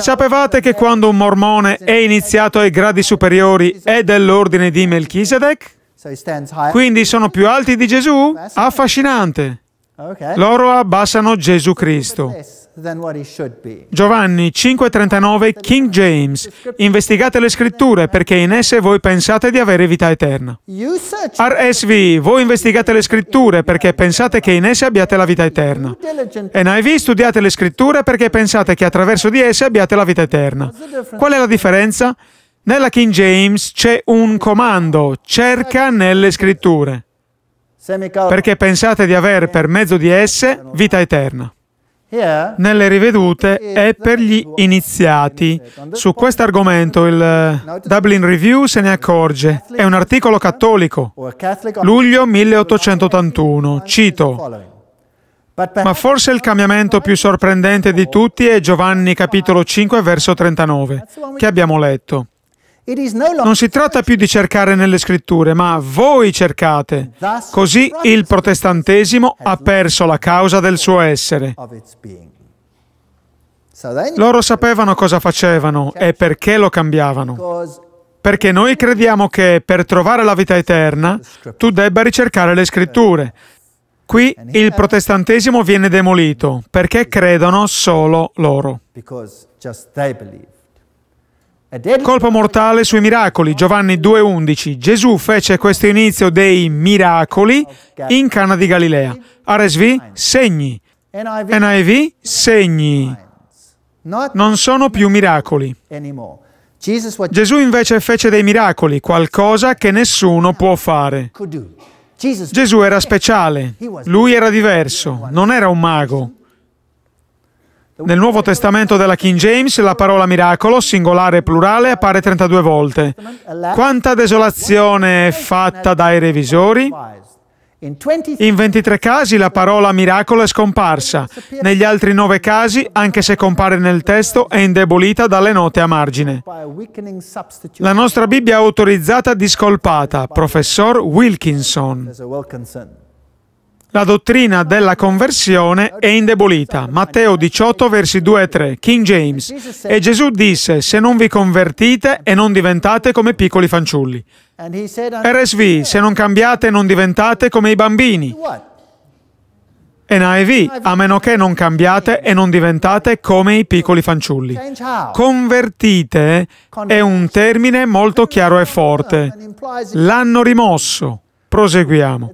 Sapevate che quando un mormone è iniziato ai gradi superiori è dell'ordine di Melchisedec? Quindi sono più alti di Gesù? Affascinante. Loro abbassano Gesù Cristo. Giovanni 5:39 King James, investigate le scritture perché in esse voi pensate di avere vita eterna. RSV, voi investigate le scritture perché pensate che in esse abbiate la vita eterna. NIV, studiate le scritture perché pensate che attraverso di esse abbiate la vita eterna. Qual è la differenza? Nella King James c'è un comando, cerca nelle scritture, perché pensate di avere per mezzo di esse vita eterna nelle rivedute è per gli iniziati. Su questo argomento il eh, Dublin Review se ne accorge. È un articolo cattolico, luglio 1881. Cito. Ma forse il cambiamento più sorprendente di tutti è Giovanni capitolo 5 verso 39, che abbiamo letto. Non si tratta più di cercare nelle scritture, ma voi cercate. Così il protestantesimo ha perso la causa del suo essere. Loro sapevano cosa facevano e perché lo cambiavano. Perché noi crediamo che per trovare la vita eterna tu debba ricercare le scritture. Qui il protestantesimo viene demolito perché credono solo loro. Perché loro. Colpo mortale sui miracoli, Giovanni 2.11. Gesù fece questo inizio dei miracoli in Cana di Galilea. RSV, segni. NIV, segni. Non sono più miracoli. Gesù invece fece dei miracoli, qualcosa che nessuno può fare. Gesù era speciale, lui era diverso, non era un mago. Nel Nuovo Testamento della King James la parola miracolo, singolare e plurale, appare 32 volte. Quanta desolazione è fatta dai revisori? In 23 casi la parola miracolo è scomparsa, negli altri 9 casi, anche se compare nel testo, è indebolita dalle note a margine. La nostra Bibbia autorizzata discolpata, professor Wilkinson. La dottrina della conversione è indebolita. Matteo 18, versi 2 e 3, King James. E Gesù disse, se non vi convertite e non diventate come piccoli fanciulli. RSV, se non cambiate e non diventate come i bambini. NIV, a meno che non cambiate e non diventate come i piccoli fanciulli. Convertite è un termine molto chiaro e forte. L'hanno rimosso. Proseguiamo.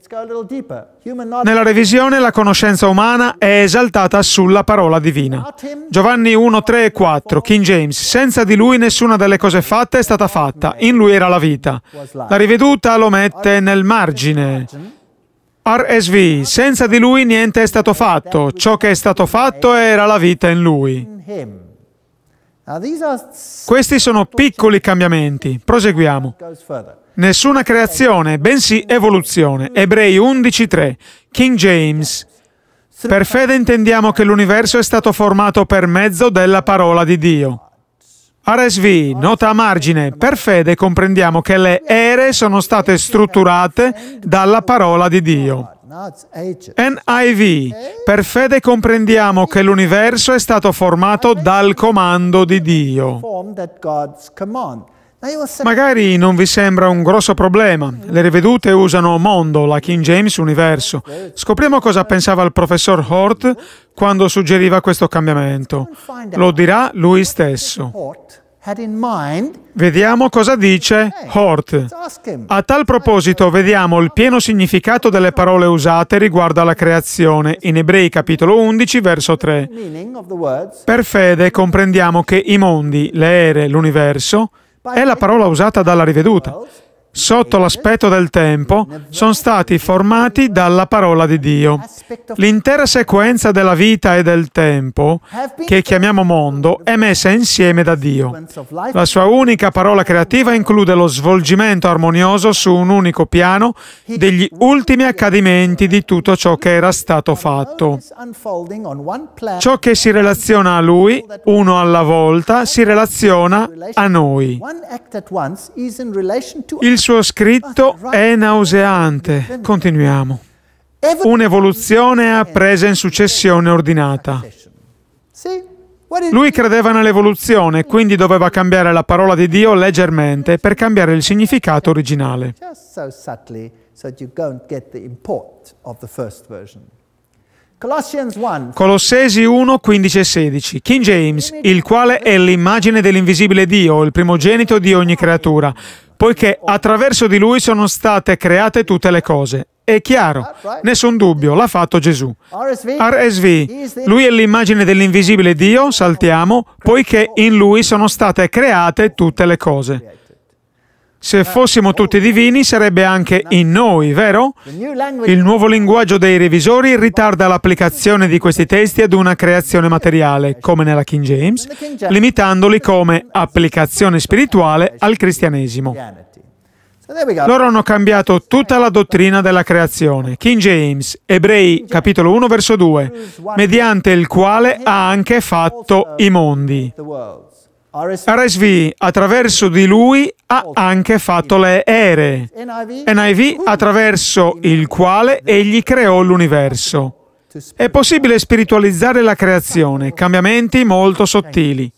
Nella revisione la conoscenza umana è esaltata sulla parola divina. Giovanni 1, 3 e 4, King James, senza di lui nessuna delle cose fatte è stata fatta, in lui era la vita. La riveduta lo mette nel margine. RSV, senza di lui niente è stato fatto, ciò che è stato fatto era la vita in lui. Questi sono piccoli cambiamenti. Proseguiamo. Nessuna creazione, bensì evoluzione. Ebrei 11.3. King James. Per fede intendiamo che l'universo è stato formato per mezzo della parola di Dio. RSV, nota a margine, per fede comprendiamo che le ere sono state strutturate dalla parola di Dio. NIV, per fede comprendiamo che l'universo è stato formato dal comando di Dio. Magari non vi sembra un grosso problema. Le rivedute usano mondo, la King James universo. Scopriamo cosa pensava il professor Hort quando suggeriva questo cambiamento. Lo dirà lui stesso. Vediamo cosa dice Hort. A tal proposito vediamo il pieno significato delle parole usate riguardo alla creazione in Ebrei capitolo 11 verso 3. Per fede comprendiamo che i mondi, le ere, l'universo è la parola usata dalla riveduta sotto l'aspetto del tempo, sono stati formati dalla parola di Dio. L'intera sequenza della vita e del tempo, che chiamiamo mondo, è messa insieme da Dio. La sua unica parola creativa include lo svolgimento armonioso su un unico piano degli ultimi accadimenti di tutto ciò che era stato fatto. Ciò che si relaziona a Lui, uno alla volta, si relaziona a noi. Il suo scritto è nauseante. Continuiamo. Un'evoluzione appresa in successione ordinata. Lui credeva nell'evoluzione, quindi doveva cambiare la parola di Dio leggermente per cambiare il significato originale. Colossesi 1, 15 e 16. King James, il quale è l'immagine dell'invisibile Dio, il primogenito di ogni creatura poiché attraverso di lui sono state create tutte le cose. È chiaro, ah, nessun dubbio, l'ha fatto Gesù. RSV, lui è l'immagine dell'invisibile Dio, saltiamo, poiché in lui sono state create tutte le cose. Se eh, fossimo tutti oh. divini sarebbe anche in noi, vero? Il nuovo linguaggio dei revisori ritarda l'applicazione di questi testi ad una creazione materiale, come nella King James, limitandoli come applicazione spirituale al cristianesimo. Loro hanno cambiato tutta la dottrina della creazione. King James, Ebrei capitolo 1 verso 2, mediante il quale ha anche fatto i mondi. RSV attraverso di lui ha anche fatto le ere, NIV attraverso il quale egli creò l'universo. È possibile spiritualizzare la creazione, cambiamenti molto sottili.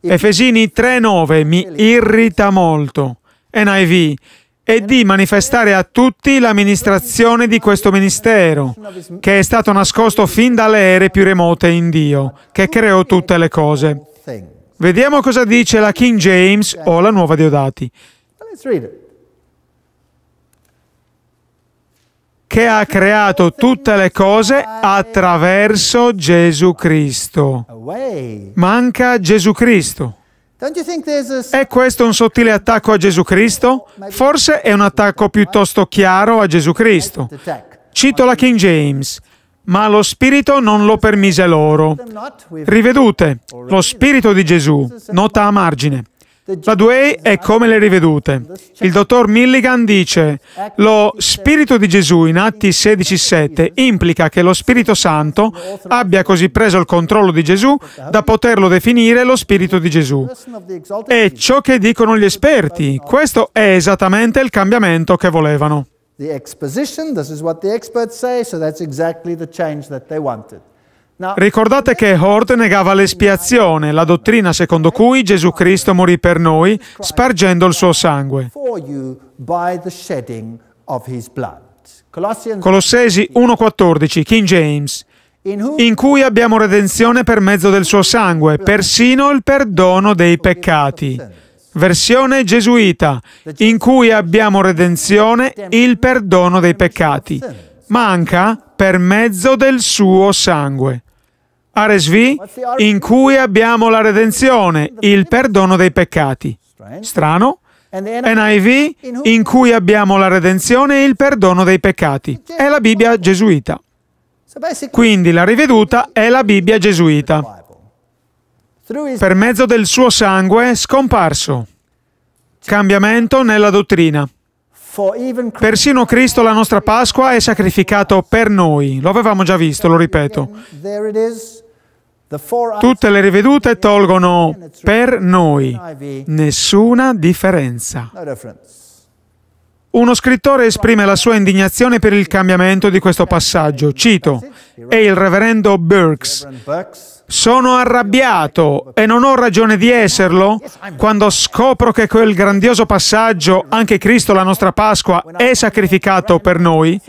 Efesini 3.9 mi irrita molto. NIV e di manifestare a tutti l'amministrazione di questo ministero, che è stato nascosto fin dalle ere più remote in Dio, che creò tutte le cose. Vediamo cosa dice la King James o la nuova Deodati. Che ha creato tutte le cose attraverso Gesù Cristo. Manca Gesù Cristo. È questo un sottile attacco a Gesù Cristo? Forse è un attacco piuttosto chiaro a Gesù Cristo. Cito la King James ma lo Spirito non lo permise loro. Rivedute, lo Spirito di Gesù, nota a margine. La Duey è come le rivedute. Il dottor Milligan dice, lo Spirito di Gesù in Atti 16.7 implica che lo Spirito Santo abbia così preso il controllo di Gesù da poterlo definire lo Spirito di Gesù. È ciò che dicono gli esperti. Questo è esattamente il cambiamento che volevano the exposition, this is what the experts say, so that's exactly the change that they wanted. Ricordate che Hort negava l'espiazione, la dottrina secondo cui Gesù Cristo morì per noi spargendo il suo sangue. Colossesi 1,14, King James, in cui abbiamo redenzione per mezzo del suo sangue, persino il perdono dei peccati versione gesuita, in cui abbiamo redenzione, il perdono dei peccati. Manca per mezzo del suo sangue. RSV, in cui abbiamo la redenzione, il perdono dei peccati. Strano? NIV, in cui abbiamo la redenzione e il perdono dei peccati. È la Bibbia gesuita. Quindi la riveduta è la Bibbia gesuita per mezzo del suo sangue scomparso. Cambiamento nella dottrina. Persino Cristo, la nostra Pasqua, è sacrificato per noi. Lo avevamo già visto, lo ripeto. Tutte le rivedute tolgono per noi. Nessuna differenza. Uno scrittore esprime la sua indignazione per il cambiamento di questo passaggio. Cito, è il reverendo Burks. Sono arrabbiato e non ho ragione di esserlo quando scopro che quel grandioso passaggio, anche Cristo la nostra Pasqua, è sacrificato per noi,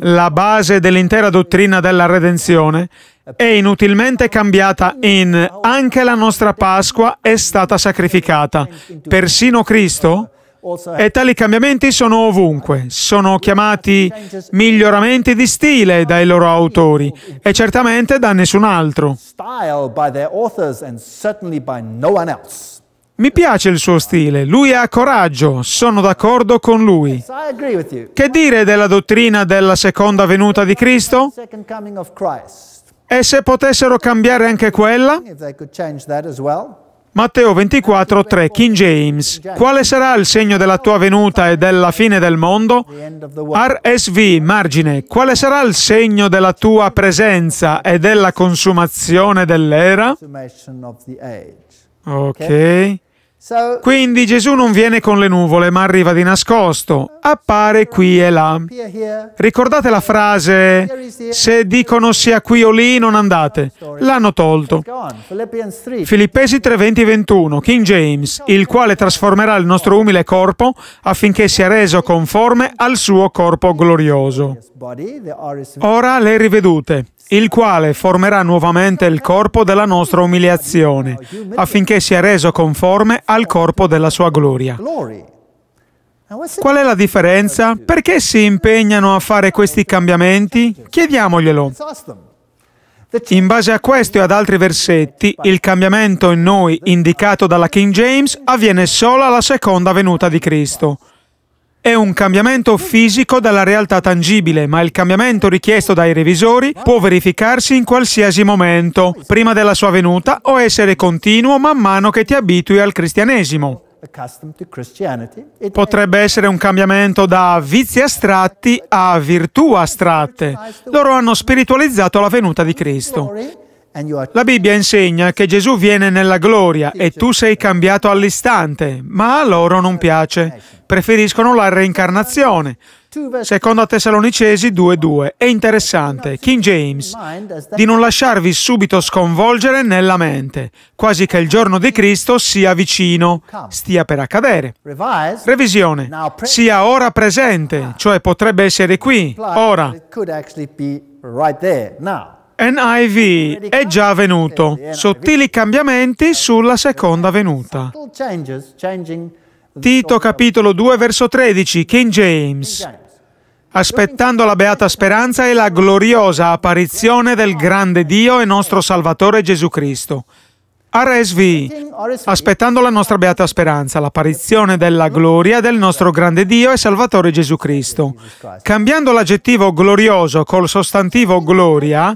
la base dell'intera dottrina della redenzione, è inutilmente cambiata in anche la nostra Pasqua è stata sacrificata. Persino Cristo, e tali cambiamenti sono ovunque, sono chiamati miglioramenti di stile dai loro autori e certamente da nessun altro. Mi piace il suo stile, lui ha coraggio, sono d'accordo con lui. Che dire della dottrina della seconda venuta di Cristo? E se potessero cambiare anche quella? Matteo 24, 3, King James. Quale sarà il segno della tua venuta e della fine del mondo? RSV, margine. Quale sarà il segno della tua presenza e della consumazione dell'era? Ok. Quindi Gesù non viene con le nuvole, ma arriva di nascosto, appare qui e là. Ricordate la frase, se dicono sia qui o lì non andate. L'hanno tolto. Filippesi 3, 20, 21, King James, il quale trasformerà il nostro umile corpo affinché sia reso conforme al suo corpo glorioso. Ora le rivedute il quale formerà nuovamente il corpo della nostra umiliazione, affinché sia reso conforme al corpo della sua gloria. Qual è la differenza? Perché si impegnano a fare questi cambiamenti? Chiediamoglielo. In base a questo e ad altri versetti, il cambiamento in noi indicato dalla King James avviene solo alla seconda venuta di Cristo è un cambiamento fisico dalla realtà tangibile, ma il cambiamento richiesto dai revisori può verificarsi in qualsiasi momento, prima della sua venuta o essere continuo man mano che ti abitui al cristianesimo. Potrebbe essere un cambiamento da vizi astratti a virtù astratte. Loro hanno spiritualizzato la venuta di Cristo. La Bibbia insegna che Gesù viene nella gloria e tu sei cambiato all'istante, ma a loro non piace. Preferiscono la reincarnazione. Secondo Tessalonicesi 2.2. È interessante, King James, di non lasciarvi subito sconvolgere nella mente, quasi che il giorno di Cristo sia vicino, stia per accadere. Revisione, sia ora presente, cioè potrebbe essere qui, ora. NIV è già venuto, sottili cambiamenti sulla seconda venuta. Tito capitolo 2 verso 13, King James. Aspettando la beata speranza e la gloriosa apparizione del grande Dio e nostro Salvatore Gesù Cristo. RSV, aspettando la nostra beata speranza, l'apparizione della gloria del nostro grande Dio e Salvatore Gesù Cristo. Cambiando l'aggettivo glorioso col sostantivo gloria,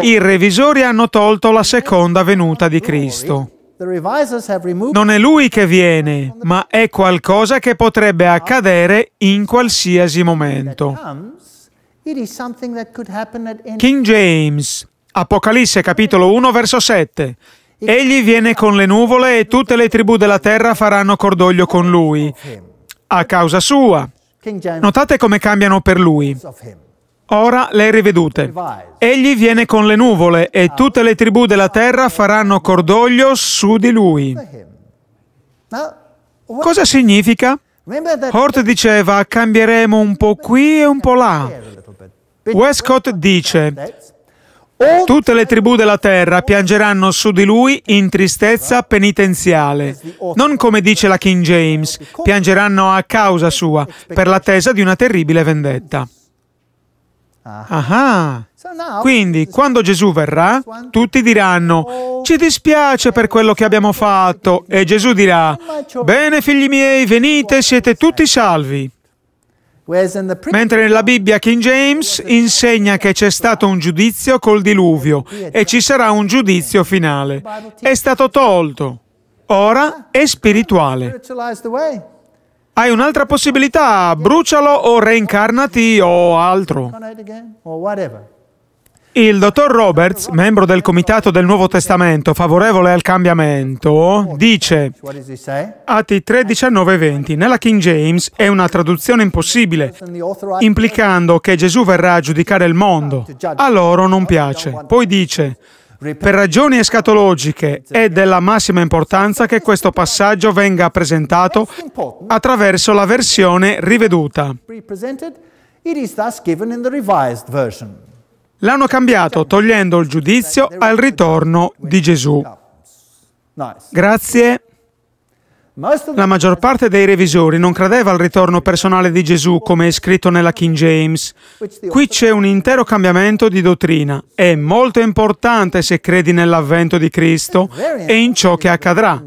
i revisori hanno tolto la seconda venuta di Cristo. Non è lui che viene, ma è qualcosa che potrebbe accadere in qualsiasi momento. King James, Apocalisse capitolo 1 verso 7. Egli viene con le nuvole e tutte le tribù della terra faranno cordoglio con lui, a causa sua. Notate come cambiano per lui. Ora le rivedute. Egli viene con le nuvole e tutte le tribù della terra faranno cordoglio su di lui. Cosa significa? Hort diceva cambieremo un po' qui e un po' là. Westcott dice Tutte le tribù della terra piangeranno su di lui in tristezza penitenziale, non come dice la King James, piangeranno a causa sua, per l'attesa di una terribile vendetta. Ah. Quindi, quando Gesù verrà, tutti diranno, ci dispiace per quello che abbiamo fatto, e Gesù dirà, bene figli miei, venite, siete tutti salvi. Mentre nella Bibbia King James insegna che c'è stato un giudizio col diluvio e ci sarà un giudizio finale. È stato tolto. Ora è spirituale. Hai un'altra possibilità, brucialo o reincarnati o altro. Il dottor Roberts, membro del Comitato del Nuovo Testamento favorevole al cambiamento, dice Atti 3, 19 e 20, nella King James è una traduzione impossibile, implicando che Gesù verrà a giudicare il mondo. A loro non piace. Poi dice per ragioni escatologiche è della massima importanza che questo passaggio venga presentato attraverso la versione riveduta. L'hanno cambiato togliendo il giudizio al ritorno di Gesù. Grazie. La maggior parte dei revisori non credeva al ritorno personale di Gesù come è scritto nella King James. Qui c'è un intero cambiamento di dottrina. È molto importante se credi nell'avvento di Cristo e in ciò che accadrà.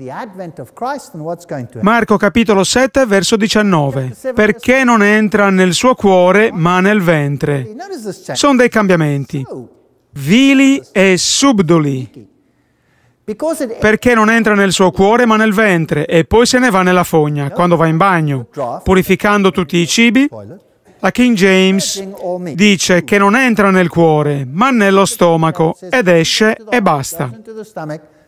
Marco capitolo 7 verso 19. Perché non entra nel suo cuore ma nel ventre. Sono dei cambiamenti. Vili e subdoli perché non entra nel suo cuore ma nel ventre e poi se ne va nella fogna quando va in bagno, purificando tutti i cibi. La King James dice che non entra nel cuore ma nello stomaco ed esce e basta.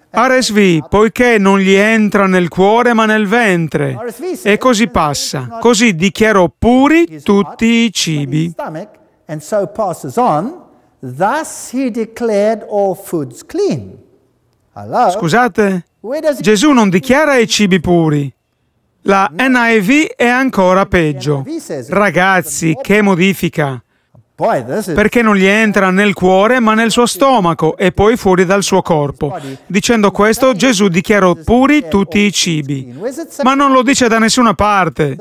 RSV, poiché non gli entra nel cuore ma nel ventre, e così passa. Così dichiarò puri tutti i cibi. And so passes on, thus he declared all foods clean. Scusate? Gesù non dichiara i cibi puri. La NIV è ancora peggio. Ragazzi, che modifica! Perché non gli entra nel cuore ma nel suo stomaco e poi fuori dal suo corpo. Dicendo questo, Gesù dichiarò puri tutti i cibi. Ma non lo dice da nessuna parte.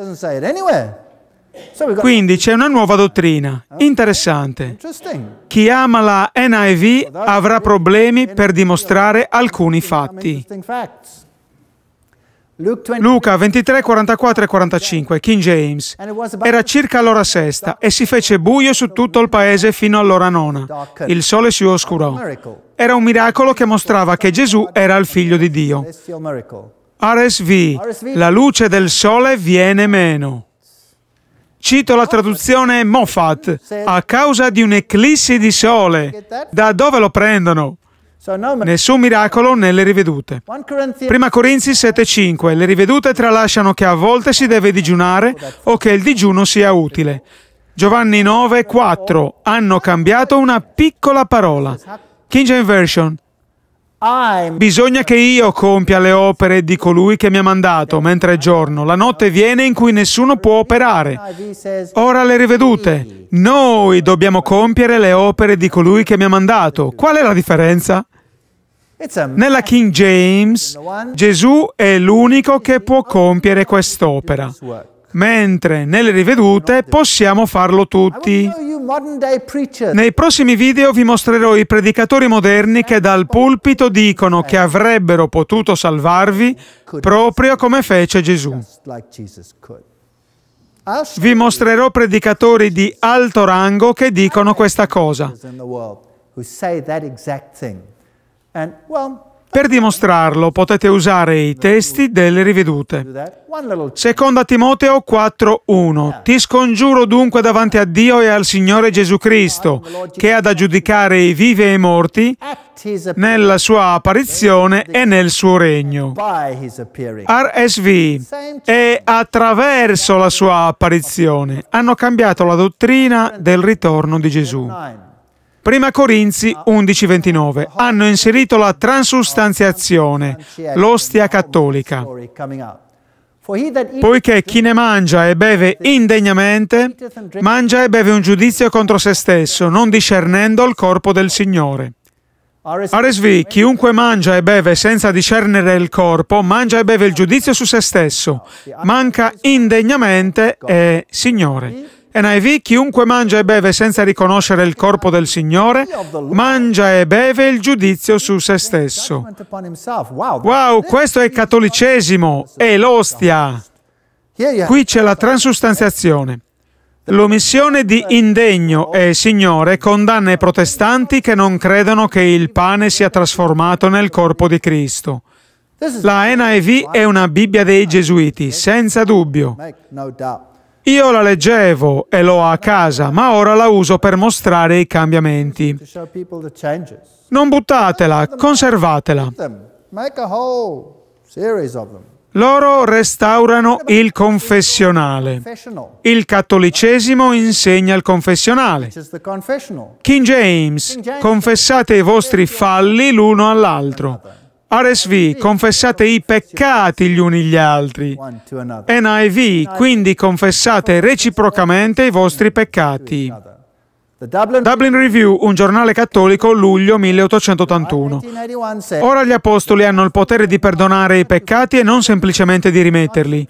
Quindi c'è una nuova dottrina, eh? interessante. Chi ama la NIV avrà problemi per dimostrare alcuni fatti. Luca 23, 44 e 45, King James. Era circa l'ora sesta e si fece buio su tutto il paese fino all'ora nona. Il sole si oscurò. Era un miracolo che mostrava che Gesù era il figlio di Dio. RSV, la luce del sole viene meno. Cito la traduzione Moffat, a causa di un'eclissi di sole. Da dove lo prendono? Nessun miracolo nelle rivedute. Prima Corinzi 7:5. Le rivedute tralasciano che a volte si deve digiunare o che il digiuno sia utile. Giovanni 9:4. Hanno cambiato una piccola parola. King James Version. Bisogna che io compia le opere di colui che mi ha mandato, mentre è giorno. La notte viene in cui nessuno può operare. Ora le rivedute. Noi dobbiamo compiere le opere di colui che mi ha mandato. Qual è la differenza? Nella King James, Gesù è l'unico che può compiere quest'opera mentre nelle rivedute possiamo farlo tutti. Nei prossimi video vi mostrerò i predicatori moderni che dal pulpito dicono che avrebbero potuto salvarvi proprio come fece Gesù. Vi mostrerò predicatori di alto rango che dicono questa cosa. Per dimostrarlo potete usare i testi delle rivedute. Seconda Timoteo 4.1 Ti scongiuro dunque davanti a Dio e al Signore Gesù Cristo, che ha da giudicare i vivi e i morti nella sua apparizione e nel suo regno. RSV è attraverso la sua apparizione. Hanno cambiato la dottrina del ritorno di Gesù. 1 Corinzi 11:29 hanno inserito la transustanziazione, l'ostia cattolica. Poiché chi ne mangia e beve indegnamente, mangia e beve un giudizio contro se stesso, non discernendo il corpo del Signore. RSV, chiunque mangia e beve senza discernere il corpo, mangia e beve il giudizio su se stesso, manca indegnamente e Signore. NIV, chiunque mangia e beve senza riconoscere il corpo del Signore, mangia e beve il giudizio su se stesso. Wow, questo è cattolicesimo, è l'ostia. Qui c'è la transustanziazione. L'omissione di indegno e Signore condanna i protestanti che non credono che il pane sia trasformato nel corpo di Cristo. La NIV è una Bibbia dei Gesuiti, senza dubbio. Io la leggevo e l'ho a casa, ma ora la uso per mostrare i cambiamenti. Non buttatela, conservatela. Loro restaurano il confessionale. Il cattolicesimo insegna il confessionale. King James, confessate i vostri falli l'uno all'altro. RSV, confessate i peccati gli uni gli altri. NIV, quindi confessate reciprocamente i vostri peccati. Dublin Review, un giornale cattolico, luglio 1881. Ora gli apostoli hanno il potere di perdonare i peccati e non semplicemente di rimetterli.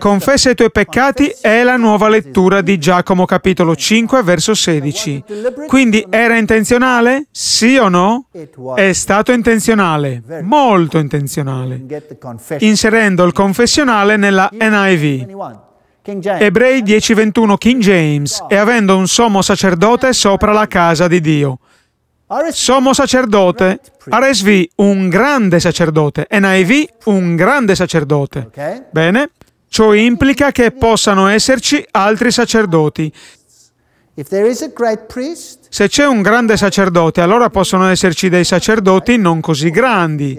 Confessa i tuoi peccati è la nuova lettura di Giacomo capitolo 5 verso 16. Quindi era intenzionale? Sì o no? È stato intenzionale, molto intenzionale, inserendo il confessionale nella NIV. Ebrei 10:21 King James, e avendo un sommo sacerdote sopra la casa di Dio. Sommo sacerdote, RSV un grande sacerdote, NIV un grande sacerdote. Bene? Ciò implica che possano esserci altri sacerdoti. Se c'è un grande sacerdote, allora possono esserci dei sacerdoti non così grandi.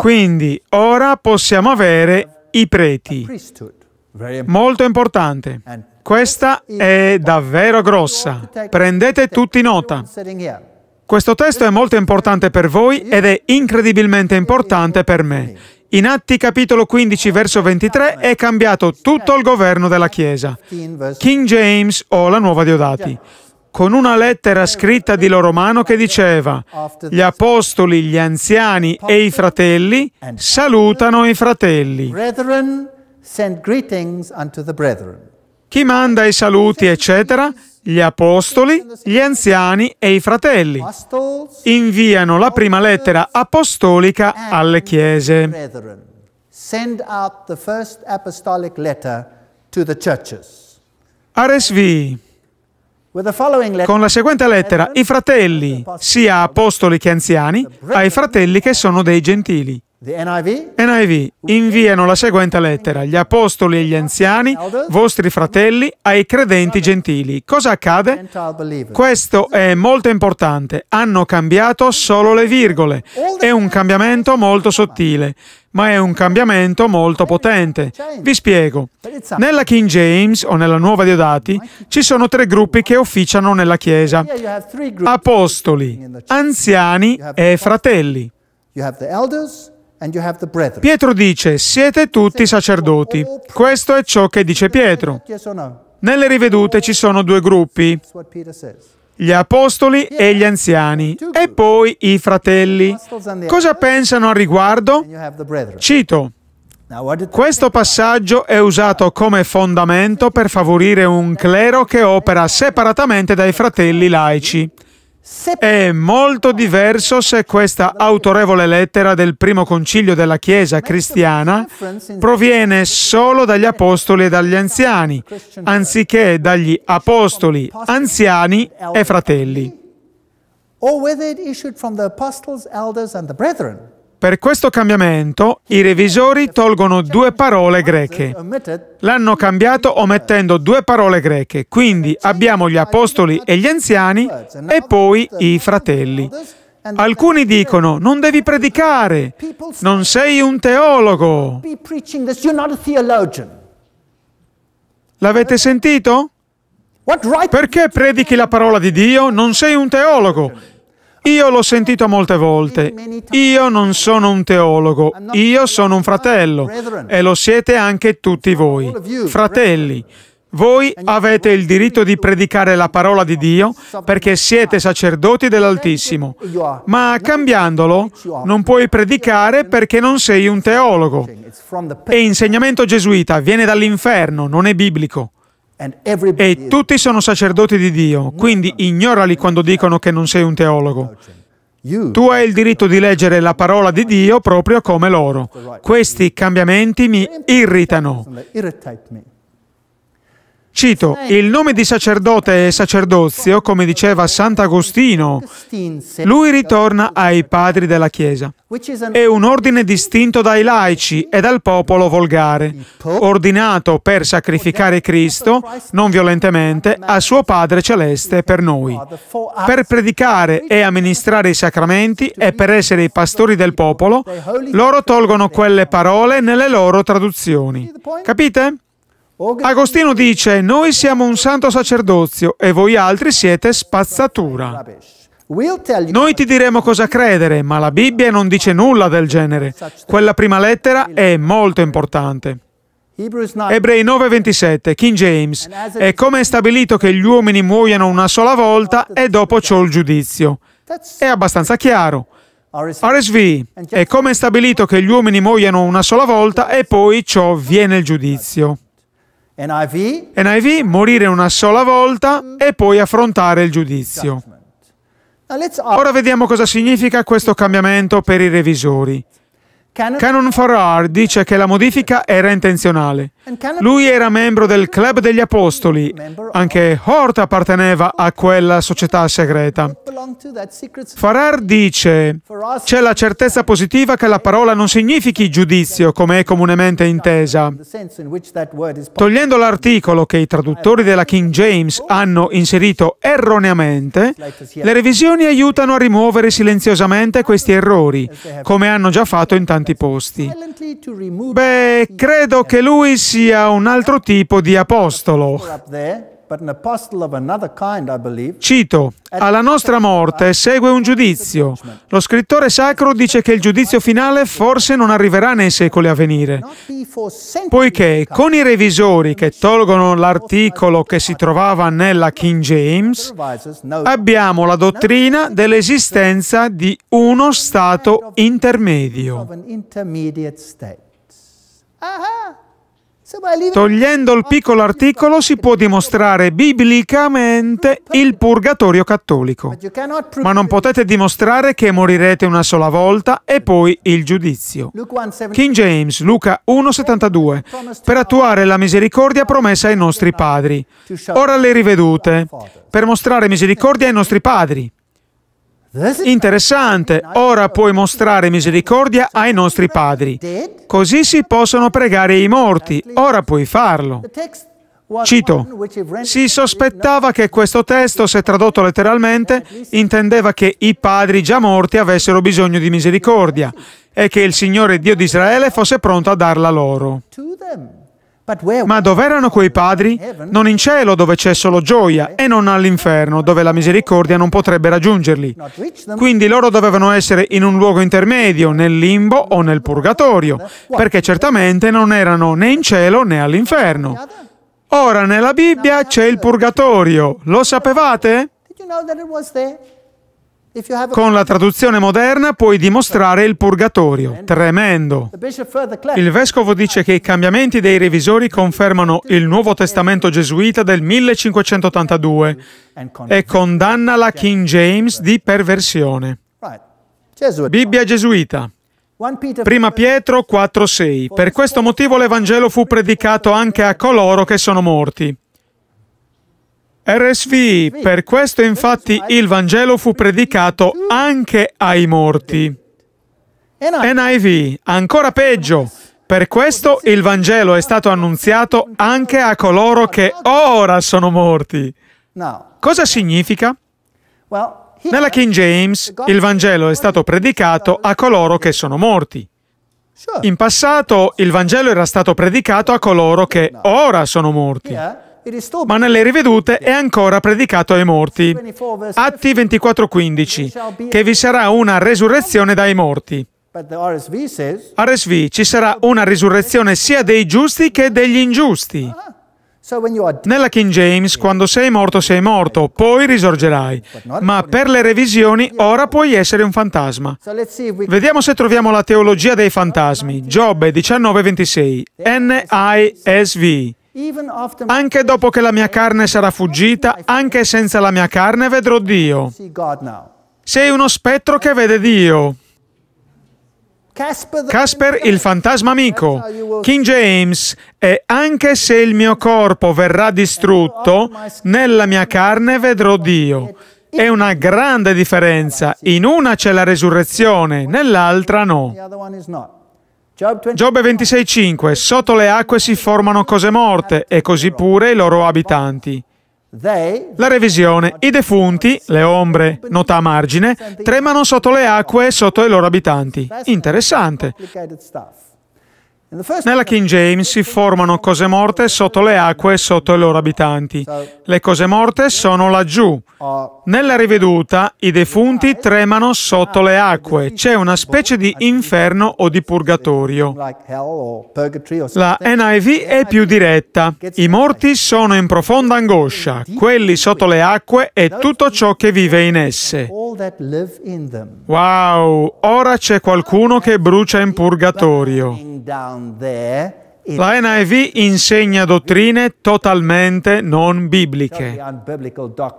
Quindi ora possiamo avere i preti. Molto importante. Questa è davvero grossa. Prendete tutti nota. Questo testo è molto importante per voi ed è incredibilmente importante per me. In Atti capitolo 15 verso 23 è cambiato tutto il governo della Chiesa. King James o la nuova Diodati con una lettera scritta di loro mano che diceva gli apostoli, gli anziani e i fratelli salutano i fratelli. Chi manda i saluti, eccetera? Gli apostoli, gli anziani e i fratelli inviano la prima lettera apostolica alle chiese. Send out con la seguente lettera, i fratelli, sia apostoli che anziani, ai fratelli che sono dei gentili. NIV inviano la seguente lettera, gli apostoli e gli anziani, vostri fratelli, ai credenti gentili. Cosa accade? Questo è molto importante, hanno cambiato solo le virgole, è un cambiamento molto sottile, ma è un cambiamento molto potente. Vi spiego, nella King James o nella Nuova Diodati ci sono tre gruppi che officiano nella Chiesa, apostoli, anziani e fratelli. elders, Pietro dice, siete tutti sacerdoti. Questo è ciò che dice Pietro. Nelle rivedute ci sono due gruppi, gli apostoli e gli anziani, e poi i fratelli. Cosa pensano al riguardo? Cito. Questo passaggio è usato come fondamento per favorire un clero che opera separatamente dai fratelli laici. È molto diverso se questa autorevole lettera del primo concilio della Chiesa cristiana proviene solo dagli apostoli e dagli anziani, anziché dagli apostoli, anziani e fratelli. Or whether it issued from the apostles, elders and the brethren. Per questo cambiamento i revisori tolgono due parole greche. L'hanno cambiato omettendo due parole greche, quindi abbiamo gli apostoli e gli anziani e poi i fratelli. Alcuni dicono, non devi predicare, non sei un teologo. L'avete sentito? Perché predichi la parola di Dio? Non sei un teologo. Io l'ho sentito molte volte. Io non sono un teologo, io sono un fratello e lo siete anche tutti voi. Fratelli, voi avete il diritto di predicare la parola di Dio perché siete sacerdoti dell'Altissimo, ma cambiandolo non puoi predicare perché non sei un teologo. È insegnamento gesuita, viene dall'inferno, non è biblico. E tutti sono sacerdoti di Dio, quindi ignorali quando dicono che non sei un teologo. Tu hai il diritto di leggere la parola di Dio proprio come loro. Questi cambiamenti mi irritano. Cito, eh. il nome di sacerdote e sacerdozio, come diceva Sant'Agostino, lui ritorna ai padri della Chiesa. È un ordine distinto dai laici e dal popolo volgare, ordinato per sacrificare Cristo, non violentemente, a suo Padre Celeste per noi, per predicare e amministrare i sacramenti e per essere i pastori del popolo, loro tolgono quelle parole nelle loro traduzioni. Capite? Agostino dice, noi siamo un santo sacerdozio e voi altri siete spazzatura. Noi ti diremo cosa credere, ma la Bibbia non dice nulla del genere. Quella prima lettera è molto importante. Ebrei 9:27, King James, è come è stabilito che gli uomini muoiano una sola volta e dopo ciò il giudizio. È abbastanza chiaro. RSV, è come è stabilito che gli uomini muoiano una sola volta e poi ciò viene il giudizio. NIV, morire una sola volta e poi affrontare il giudizio. Ora vediamo cosa significa questo cambiamento per i revisori. Canon Farrar dice che la modifica era intenzionale. Lui era membro del Club degli Apostoli, anche Hort apparteneva a quella società segreta. Farrar dice, c'è la certezza positiva che la parola non significhi giudizio, come è comunemente intesa. Togliendo l'articolo che i traduttori della King James hanno inserito erroneamente, le revisioni aiutano a rimuovere silenziosamente questi errori, come hanno già fatto in tanti tanti posti. Beh, credo che lui sia un altro tipo di apostolo. Cito, alla nostra morte segue un giudizio. Lo scrittore sacro dice che il giudizio finale forse non arriverà nei secoli a venire, poiché con i revisori che tolgono l'articolo che si trovava nella King James, abbiamo la dottrina dell'esistenza di uno stato intermedio. Ah! Togliendo il piccolo articolo si può dimostrare biblicamente il purgatorio cattolico, ma non potete dimostrare che morirete una sola volta e poi il giudizio. King James, Luca 1,72 Per attuare la misericordia promessa ai nostri padri. Ora le rivedute, per mostrare misericordia ai nostri padri. Interessante, ora puoi mostrare misericordia ai nostri padri. Così si possono pregare i morti, ora puoi farlo. Cito, si sospettava che questo testo, se tradotto letteralmente, intendeva che i padri già morti avessero bisogno di misericordia e che il Signore Dio di Israele fosse pronto a darla loro. Ma dov'erano quei padri? Non in cielo dove c'è solo gioia e non all'inferno dove la misericordia non potrebbe raggiungerli. Quindi loro dovevano essere in un luogo intermedio, nel limbo o nel purgatorio, perché certamente non erano né in cielo né all'inferno. Ora nella Bibbia c'è il purgatorio, lo sapevate? Con la traduzione moderna puoi dimostrare il purgatorio. Tremendo. Il vescovo dice che i cambiamenti dei revisori confermano il Nuovo Testamento gesuita del 1582 e condanna la King James di perversione. Bibbia gesuita. Prima Pietro 4:6. Per questo motivo l'Evangelo fu predicato anche a coloro che sono morti. RSV, per questo infatti il Vangelo fu predicato anche ai morti. NIV, ancora peggio, per questo il Vangelo è stato annunziato anche a coloro che ora sono morti. Cosa significa? Nella King James il Vangelo è stato predicato a coloro che sono morti. In passato il Vangelo era stato predicato a coloro che ora sono morti ma nelle rivedute è ancora predicato ai morti. Atti 24:15, che vi sarà una resurrezione dai morti. RSV ci sarà una risurrezione sia dei giusti che degli ingiusti. Uh-huh. Nella King James, quando sei morto, sei morto, poi risorgerai. Ma per le revisioni, ora puoi essere un fantasma. Vediamo se troviamo la teologia dei oh, fantasmi. Giobbe 19:26, NISV. Anche dopo che la mia carne sarà fuggita, anche senza la mia carne vedrò Dio. Sei uno spettro che vede Dio. Casper il fantasma amico, King James, e anche se il mio corpo verrà distrutto, nella mia carne vedrò Dio. È una grande differenza, in una c'è la resurrezione, nell'altra no. Giobbe 26.5 Sotto le acque si formano cose morte e così pure i loro abitanti. La revisione. I defunti, le ombre, nota a margine, tremano sotto le acque e sotto i loro abitanti. Interessante. Nella King James si formano cose morte sotto le acque e sotto i loro abitanti. Le cose morte sono laggiù. Nella riveduta i defunti tremano sotto le acque. C'è una specie di inferno o di purgatorio. La NIV è più diretta. I morti sono in profonda angoscia, quelli sotto le acque e tutto ciò che vive in esse. Wow, ora c'è qualcuno che brucia in purgatorio. La NIV insegna dottrine totalmente non bibliche.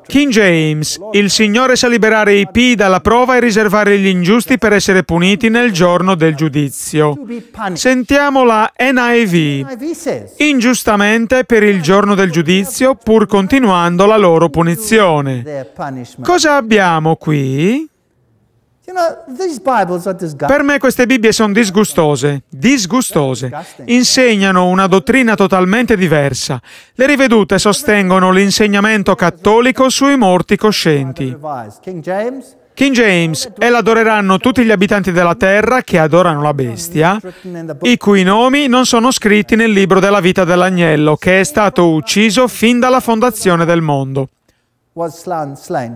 King James, il Signore sa liberare i P dalla prova e riservare gli ingiusti per essere puniti nel giorno del giudizio. Sentiamo la NIV, ingiustamente per il giorno del giudizio pur continuando la loro punizione. Cosa abbiamo qui? Per me queste Bibbie sono disgustose, disgustose. Insegnano una dottrina totalmente diversa. Le rivedute sostengono l'insegnamento cattolico sui morti coscienti. King James e l'adoreranno tutti gli abitanti della terra che adorano la bestia, i cui nomi non sono scritti nel libro della vita dell'agnello, che è stato ucciso fin dalla fondazione del mondo.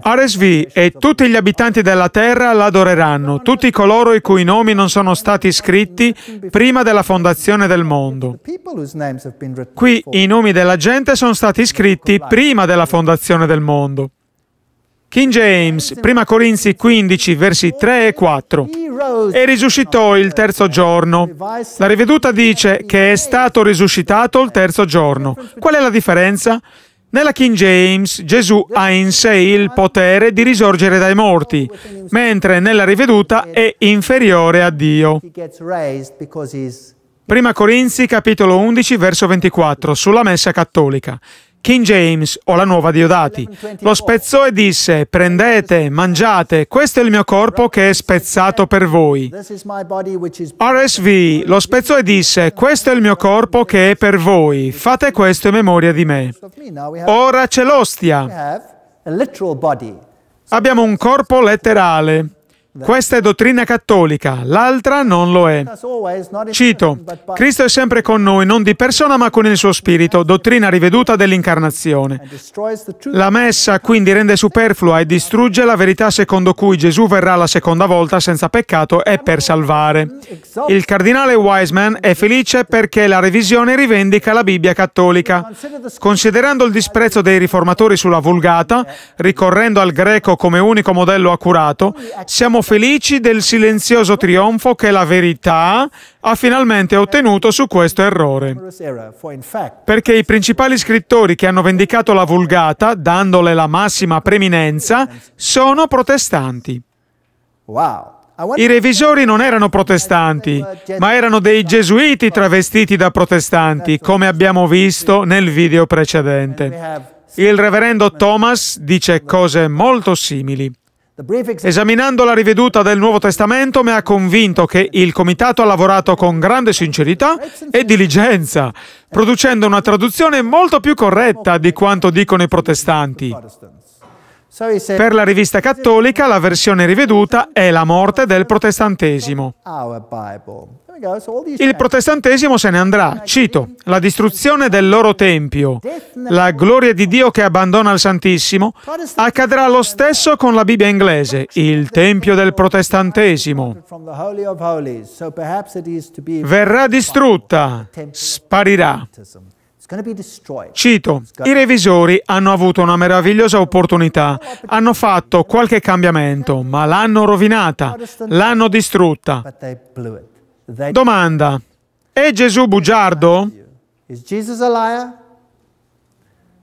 Aresvi e tutti gli abitanti della terra l'adoreranno, tutti coloro i cui nomi non sono stati scritti prima della fondazione del mondo. Qui i nomi della gente sono stati scritti prima della fondazione del mondo. King James, 1 Corinzi 15, versi 3 e 4. E risuscitò il terzo giorno. La riveduta dice che è stato risuscitato il terzo giorno. Qual è la differenza? Nella King James Gesù ha in sé il potere di risorgere dai morti, mentre nella riveduta è inferiore a Dio. Prima Corinzi capitolo 11 verso 24 sulla messa cattolica. King James o la nuova Diodati. Lo spezzò e disse, prendete, mangiate, questo è il mio corpo che è spezzato per voi. RSV lo spezzò e disse, questo è il mio corpo che è per voi, fate questo in memoria di me. Ora c'è l'ostia. Abbiamo un corpo letterale. Questa è dottrina cattolica, l'altra non lo è. Cito, Cristo è sempre con noi, non di persona ma con il suo spirito, dottrina riveduta dell'incarnazione. La messa quindi rende superflua e distrugge la verità secondo cui Gesù verrà la seconda volta senza peccato e per salvare. Il cardinale Wiseman è felice perché la revisione rivendica la Bibbia cattolica. Considerando il disprezzo dei riformatori sulla Vulgata, ricorrendo al greco come unico modello accurato, siamo felici del silenzioso trionfo che la verità ha finalmente ottenuto su questo errore. Perché i principali scrittori che hanno vendicato la vulgata, dandole la massima preminenza, sono protestanti. Wow. I revisori non erano protestanti, ma erano dei gesuiti travestiti da protestanti, come abbiamo visto nel video precedente. Il reverendo Thomas dice cose molto simili. Esaminando la riveduta del Nuovo Testamento mi ha convinto che il Comitato ha lavorato con grande sincerità e diligenza, producendo una traduzione molto più corretta di quanto dicono i protestanti. Per la rivista cattolica la versione riveduta è la morte del protestantesimo. Il protestantesimo se ne andrà, cito, la distruzione del loro tempio, la gloria di Dio che abbandona il Santissimo, accadrà lo stesso con la Bibbia inglese, il tempio del protestantesimo. Verrà distrutta, sparirà. Cito, i revisori hanno avuto una meravigliosa opportunità, hanno fatto qualche cambiamento, ma l'hanno rovinata, l'hanno distrutta. Domanda, è Gesù bugiardo?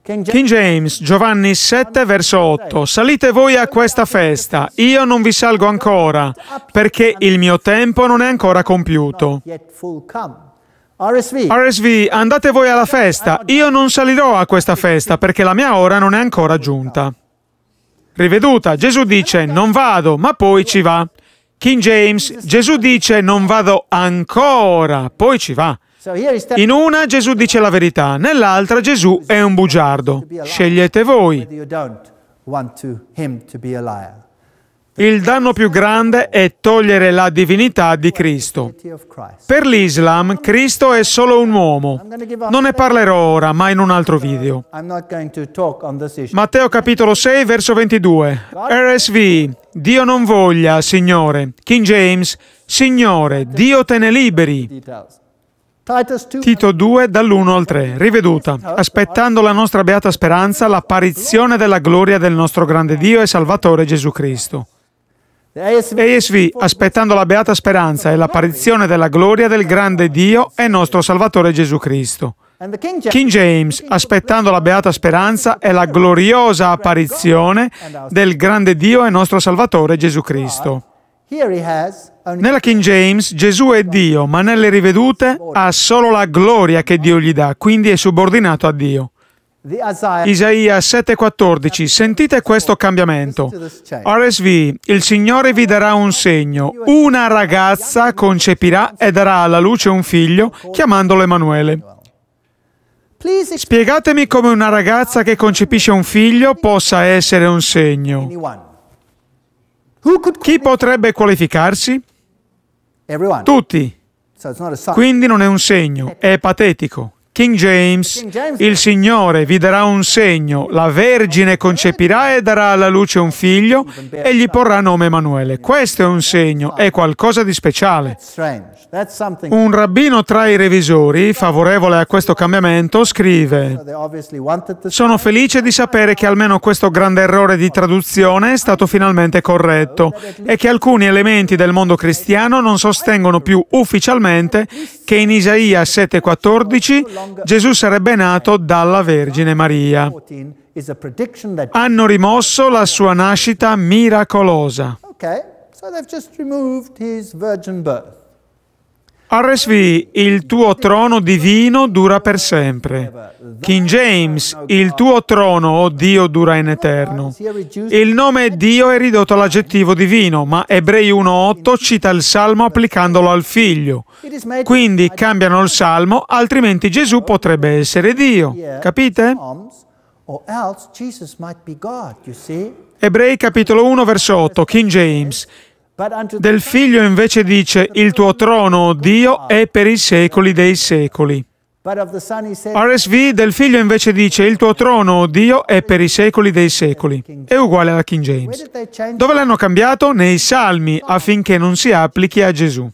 King James, Giovanni 7, verso 8. Salite voi a questa festa, io non vi salgo ancora, perché il mio tempo non è ancora compiuto. RSV. RSV, andate voi alla festa. Io non salirò a questa festa perché la mia ora non è ancora giunta. Riveduta, Gesù dice non vado, ma poi ci va. King James, Gesù dice non vado ancora, poi ci va. In una Gesù dice la verità, nell'altra Gesù è un bugiardo. Scegliete voi. Il danno più grande è togliere la divinità di Cristo. Per l'Islam, Cristo è solo un uomo. Non ne parlerò ora, ma in un altro video. Matteo capitolo 6, verso 22. RSV, Dio non voglia, Signore. King James, Signore, Dio te ne liberi. Tito 2 dall'1 al 3, riveduta, aspettando la nostra beata speranza, l'apparizione della gloria del nostro grande Dio e Salvatore Gesù Cristo. ESV, aspettando la beata speranza e l'apparizione della gloria del grande Dio e nostro Salvatore Gesù Cristo. King James, aspettando la beata speranza e la gloriosa apparizione del grande Dio e nostro Salvatore Gesù Cristo. Nella King James Gesù è Dio, ma nelle rivedute ha solo la gloria che Dio gli dà, quindi è subordinato a Dio. Isaia 7:14, sentite questo cambiamento. RSV, il Signore vi darà un segno. Una ragazza concepirà e darà alla luce un figlio, chiamandolo Emanuele. Spiegatemi come una ragazza che concepisce un figlio possa essere un segno. Chi potrebbe qualificarsi? Tutti. Quindi non è un segno, è patetico. King James, il Signore vi darà un segno, la Vergine concepirà e darà alla luce un figlio e gli porrà nome Emanuele. Questo è un segno, è qualcosa di speciale. Un rabbino tra i revisori, favorevole a questo cambiamento, scrive, sono felice di sapere che almeno questo grande errore di traduzione è stato finalmente corretto e che alcuni elementi del mondo cristiano non sostengono più ufficialmente che in Isaia 7,14 Gesù sarebbe nato dalla Vergine Maria. Hanno rimosso la sua nascita miracolosa. Okay, so they've just removed his virgin birth. RSV, il tuo trono divino dura per sempre. King James, il tuo trono, o oh Dio, dura in eterno. Il nome Dio è ridotto all'aggettivo divino, ma Ebrei 1.8 cita il salmo applicandolo al figlio. Quindi cambiano il salmo, altrimenti Gesù potrebbe essere Dio. Capite? Ebrei capitolo 1 verso 8, King James. Del figlio invece dice, il tuo trono, Dio, è per i secoli dei secoli. RSV del figlio invece dice, il tuo trono, Dio, è per i secoli dei secoli. È uguale alla King James. Dove l'hanno cambiato? Nei salmi, affinché non si applichi a Gesù.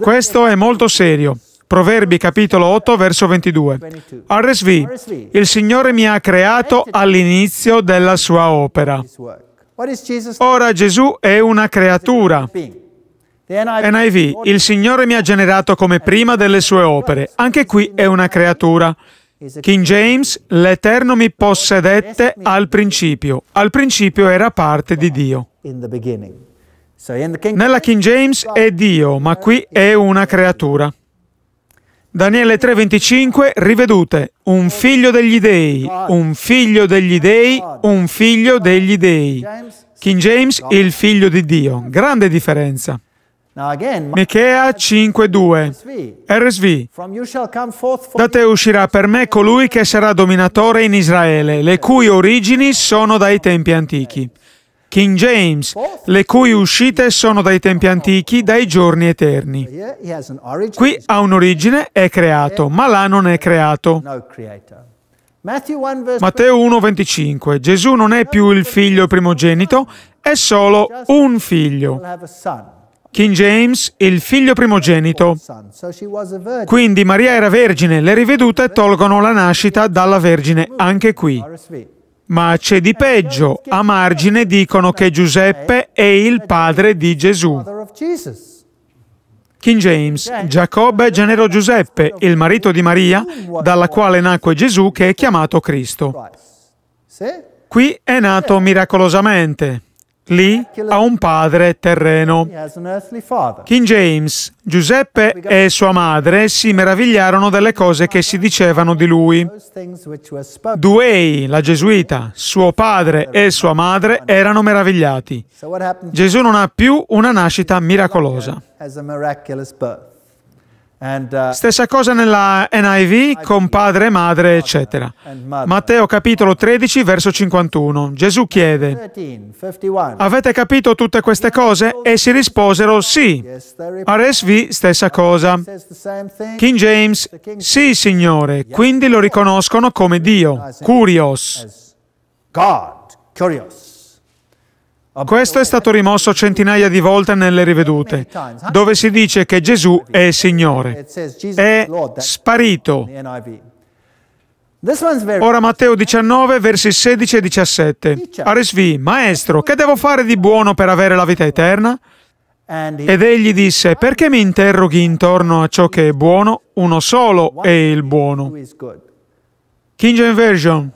Questo è molto serio. Proverbi capitolo 8 verso 22. RSV, il Signore mi ha creato all'inizio della sua opera. Ora Gesù è una creatura. NIV, il Signore mi ha generato come prima delle sue opere. Anche qui è una creatura. King James, l'Eterno mi possedette al principio. Al principio era parte di Dio. Nella King James è Dio, ma qui è una creatura. Daniele 3:25, rivedute, un figlio degli dei, un figlio degli dei, un figlio degli dei. King James, il figlio di Dio. Grande differenza. Michea 5:2 RSV Da te uscirà per me colui che sarà dominatore in Israele, le cui origini sono dai tempi antichi. King James, le cui uscite sono dai tempi antichi, dai giorni eterni. Qui ha un'origine, è creato, ma là non è creato. Matteo 1:25 Gesù non è più il figlio primogenito, è solo un figlio. King James, il figlio primogenito. Quindi Maria era vergine, le rivedute tolgono la nascita dalla vergine, anche qui. Ma c'è di peggio, a margine dicono che Giuseppe è il padre di Gesù. King James, Giacobbe generò Giuseppe, il marito di Maria, dalla quale nacque Gesù che è chiamato Cristo. Qui è nato miracolosamente. Lì ha un padre terreno. King James, Giuseppe e sua madre si meravigliarono delle cose che si dicevano di lui. Duey, la gesuita, suo padre e sua madre erano meravigliati. Gesù non ha più una nascita miracolosa. Uh, stessa cosa nella NIV con padre, madre, eccetera. Matteo capitolo 13, verso 51. Gesù chiede, avete capito tutte queste cose? E si risposero sì. RSV, stessa cosa. King James, sì signore, quindi lo riconoscono come Dio, Curios. God, Curios. Questo è stato rimosso centinaia di volte nelle rivedute, dove si dice che Gesù è Signore. È sparito. Ora Matteo 19, versi 16 e 17. Aresvi, maestro, che devo fare di buono per avere la vita eterna? Ed egli disse, perché mi interroghi intorno a ciò che è buono? Uno solo è il buono. King James Version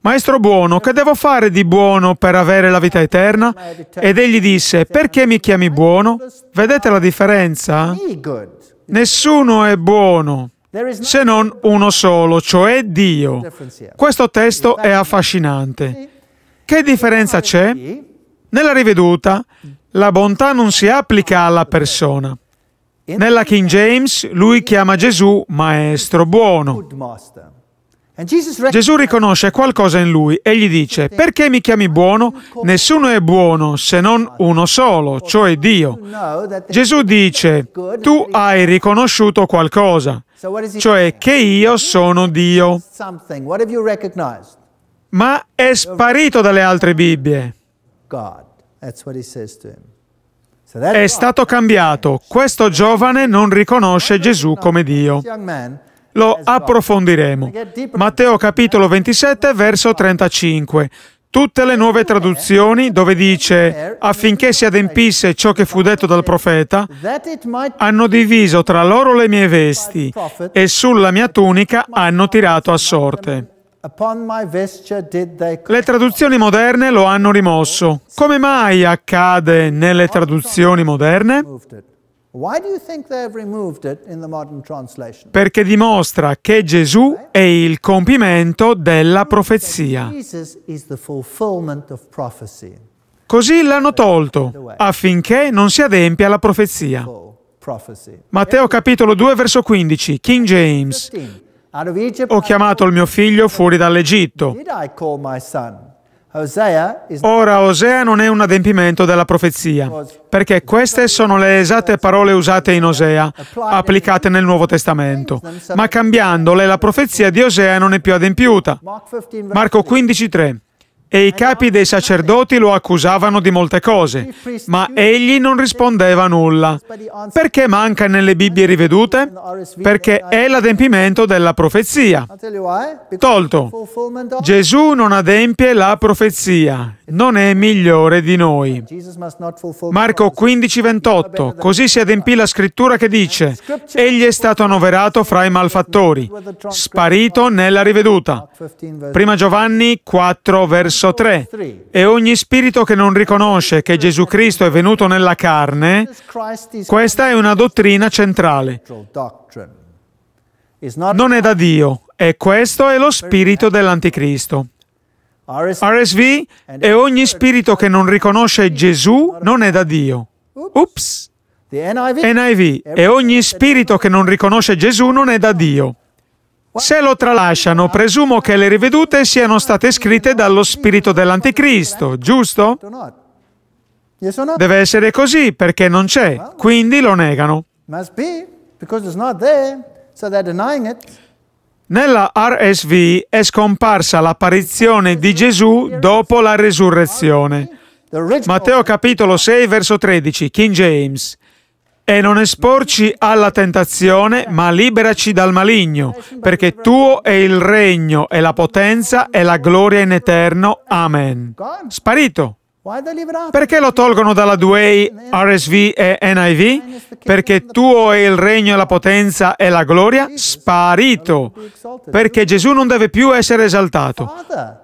Maestro buono, che devo fare di buono per avere la vita eterna? Ed egli disse, perché mi chiami buono? Vedete la differenza? Nessuno è buono se non uno solo, cioè Dio. Questo testo è affascinante. Che differenza c'è? Nella riveduta, la bontà non si applica alla persona. Nella King James, lui chiama Gesù maestro buono. Gesù riconosce qualcosa in lui e gli dice, perché mi chiami buono? Nessuno è buono se non uno solo, cioè Dio. Gesù dice, tu hai riconosciuto qualcosa, cioè che io sono Dio. Ma è sparito dalle altre Bibbie. È stato cambiato. Questo giovane non riconosce Gesù come Dio lo esatto. approfondiremo. Matteo capitolo 27 verso 35. Tutte le nuove traduzioni dove dice affinché si adempisse ciò che fu detto dal profeta, hanno diviso tra loro le mie vesti e sulla mia tunica hanno tirato a sorte. Le traduzioni moderne lo hanno rimosso. Come mai accade nelle traduzioni moderne? Perché dimostra che Gesù è il compimento della profezia. Così l'hanno tolto affinché non si adempia la profezia. Matteo capitolo 2 verso 15, King James. Ho chiamato il mio figlio fuori dall'Egitto. Ora Osea non è un adempimento della profezia, perché queste sono le esatte parole usate in Osea, applicate nel Nuovo Testamento, ma cambiandole la profezia di Osea non è più adempiuta. Marco 15, 3. E i capi dei sacerdoti lo accusavano di molte cose, ma egli non rispondeva nulla. Perché manca nelle Bibbie rivedute? Perché è l'adempimento della profezia. Tolto. Gesù non adempie la profezia, non è migliore di noi. Marco 15, 28. Così si adempì la scrittura che dice, egli è stato annoverato fra i malfattori, sparito nella riveduta. Prima Giovanni 4, verso verso 3. E ogni spirito che non riconosce che Gesù Cristo è venuto nella carne, questa è una dottrina centrale. Non è da Dio, e questo è lo spirito dell'anticristo. RSV e ogni spirito che non riconosce Gesù non è da Dio. Ups! NIV e ogni spirito che non riconosce Gesù non è da Dio. Se lo tralasciano, presumo che le rivedute siano state scritte dallo spirito dell'anticristo, giusto? Deve essere così perché non c'è, quindi lo negano. Nella RSV è scomparsa l'apparizione di Gesù dopo la resurrezione. Matteo capitolo 6 verso 13, King James e non esporci alla tentazione, ma liberaci dal maligno, perché tuo è il regno e la potenza e la gloria in eterno. Amen. Sparito. Perché lo tolgono dalla Duei, RSV e NIV? Perché tuo è il regno la potenza e la gloria? Sparito! Perché Gesù non deve più essere esaltato.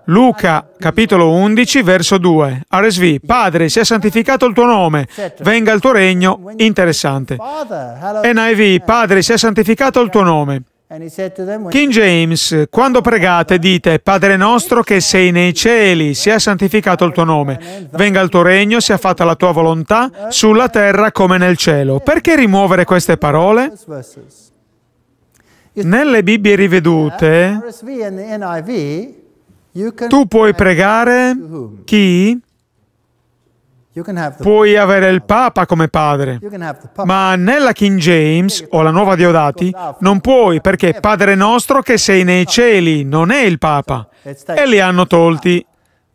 Luca, capitolo 11, verso 2. RSV, Padre, sia santificato il tuo nome, venga il tuo regno. Interessante. NIV, Padre, sia santificato il tuo nome. King James, quando pregate dite, Padre nostro che sei nei cieli, sia santificato il tuo nome, venga il tuo regno, sia fatta la tua volontà, sulla terra come nel cielo. Perché rimuovere queste parole? Nelle Bibbie rivedute, tu puoi pregare chi? Puoi avere il Papa come padre, ma nella King James o la nuova Diodati non puoi perché Padre nostro che sei nei cieli non è il Papa e li hanno tolti.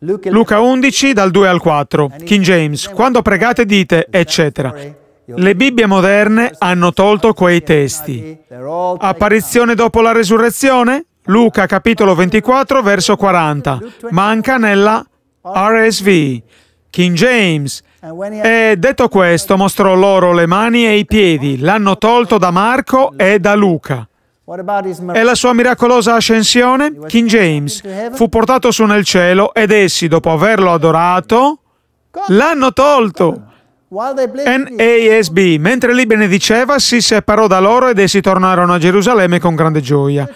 Luca 11 dal 2 al 4. King James, quando pregate dite, eccetera. Le Bibbie moderne hanno tolto quei testi. Apparizione dopo la resurrezione? Luca capitolo 24 verso 40. Manca nella RSV. King James. E detto questo mostrò loro le mani e i piedi, l'hanno tolto da Marco e da Luca. E la sua miracolosa ascensione? King James fu portato su nel cielo ed essi, dopo averlo adorato, l'hanno tolto. NASB, mentre li benediceva, si separò da loro ed essi tornarono a Gerusalemme con grande gioia.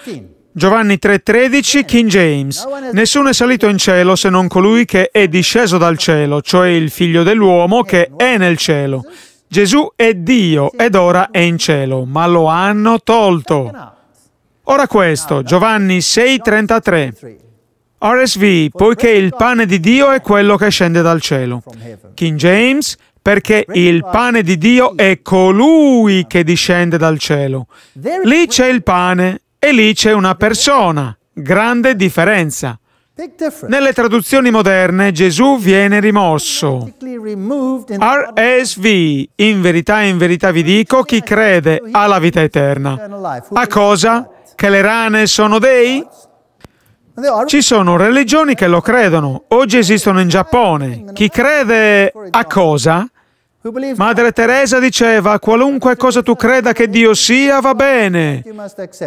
Giovanni 3:13 King James Nessuno è salito in cielo se non colui che è disceso dal cielo, cioè il figlio dell'uomo che è nel cielo. Gesù è Dio ed ora è in cielo, ma lo hanno tolto. Ora questo, Giovanni 6:33. RSV, poiché il pane di Dio è quello che scende dal cielo. King James, perché il pane di Dio è colui che discende dal cielo. Lì c'è il pane, e lì c'è una persona, grande differenza. Nelle traduzioni moderne Gesù viene rimosso. RSV, in verità in verità vi dico, chi crede ha la vita eterna. A cosa? Che le rane sono dei? Ci sono religioni che lo credono, oggi esistono in Giappone. Chi crede a cosa? Madre Teresa diceva, qualunque cosa tu creda che Dio sia, va bene.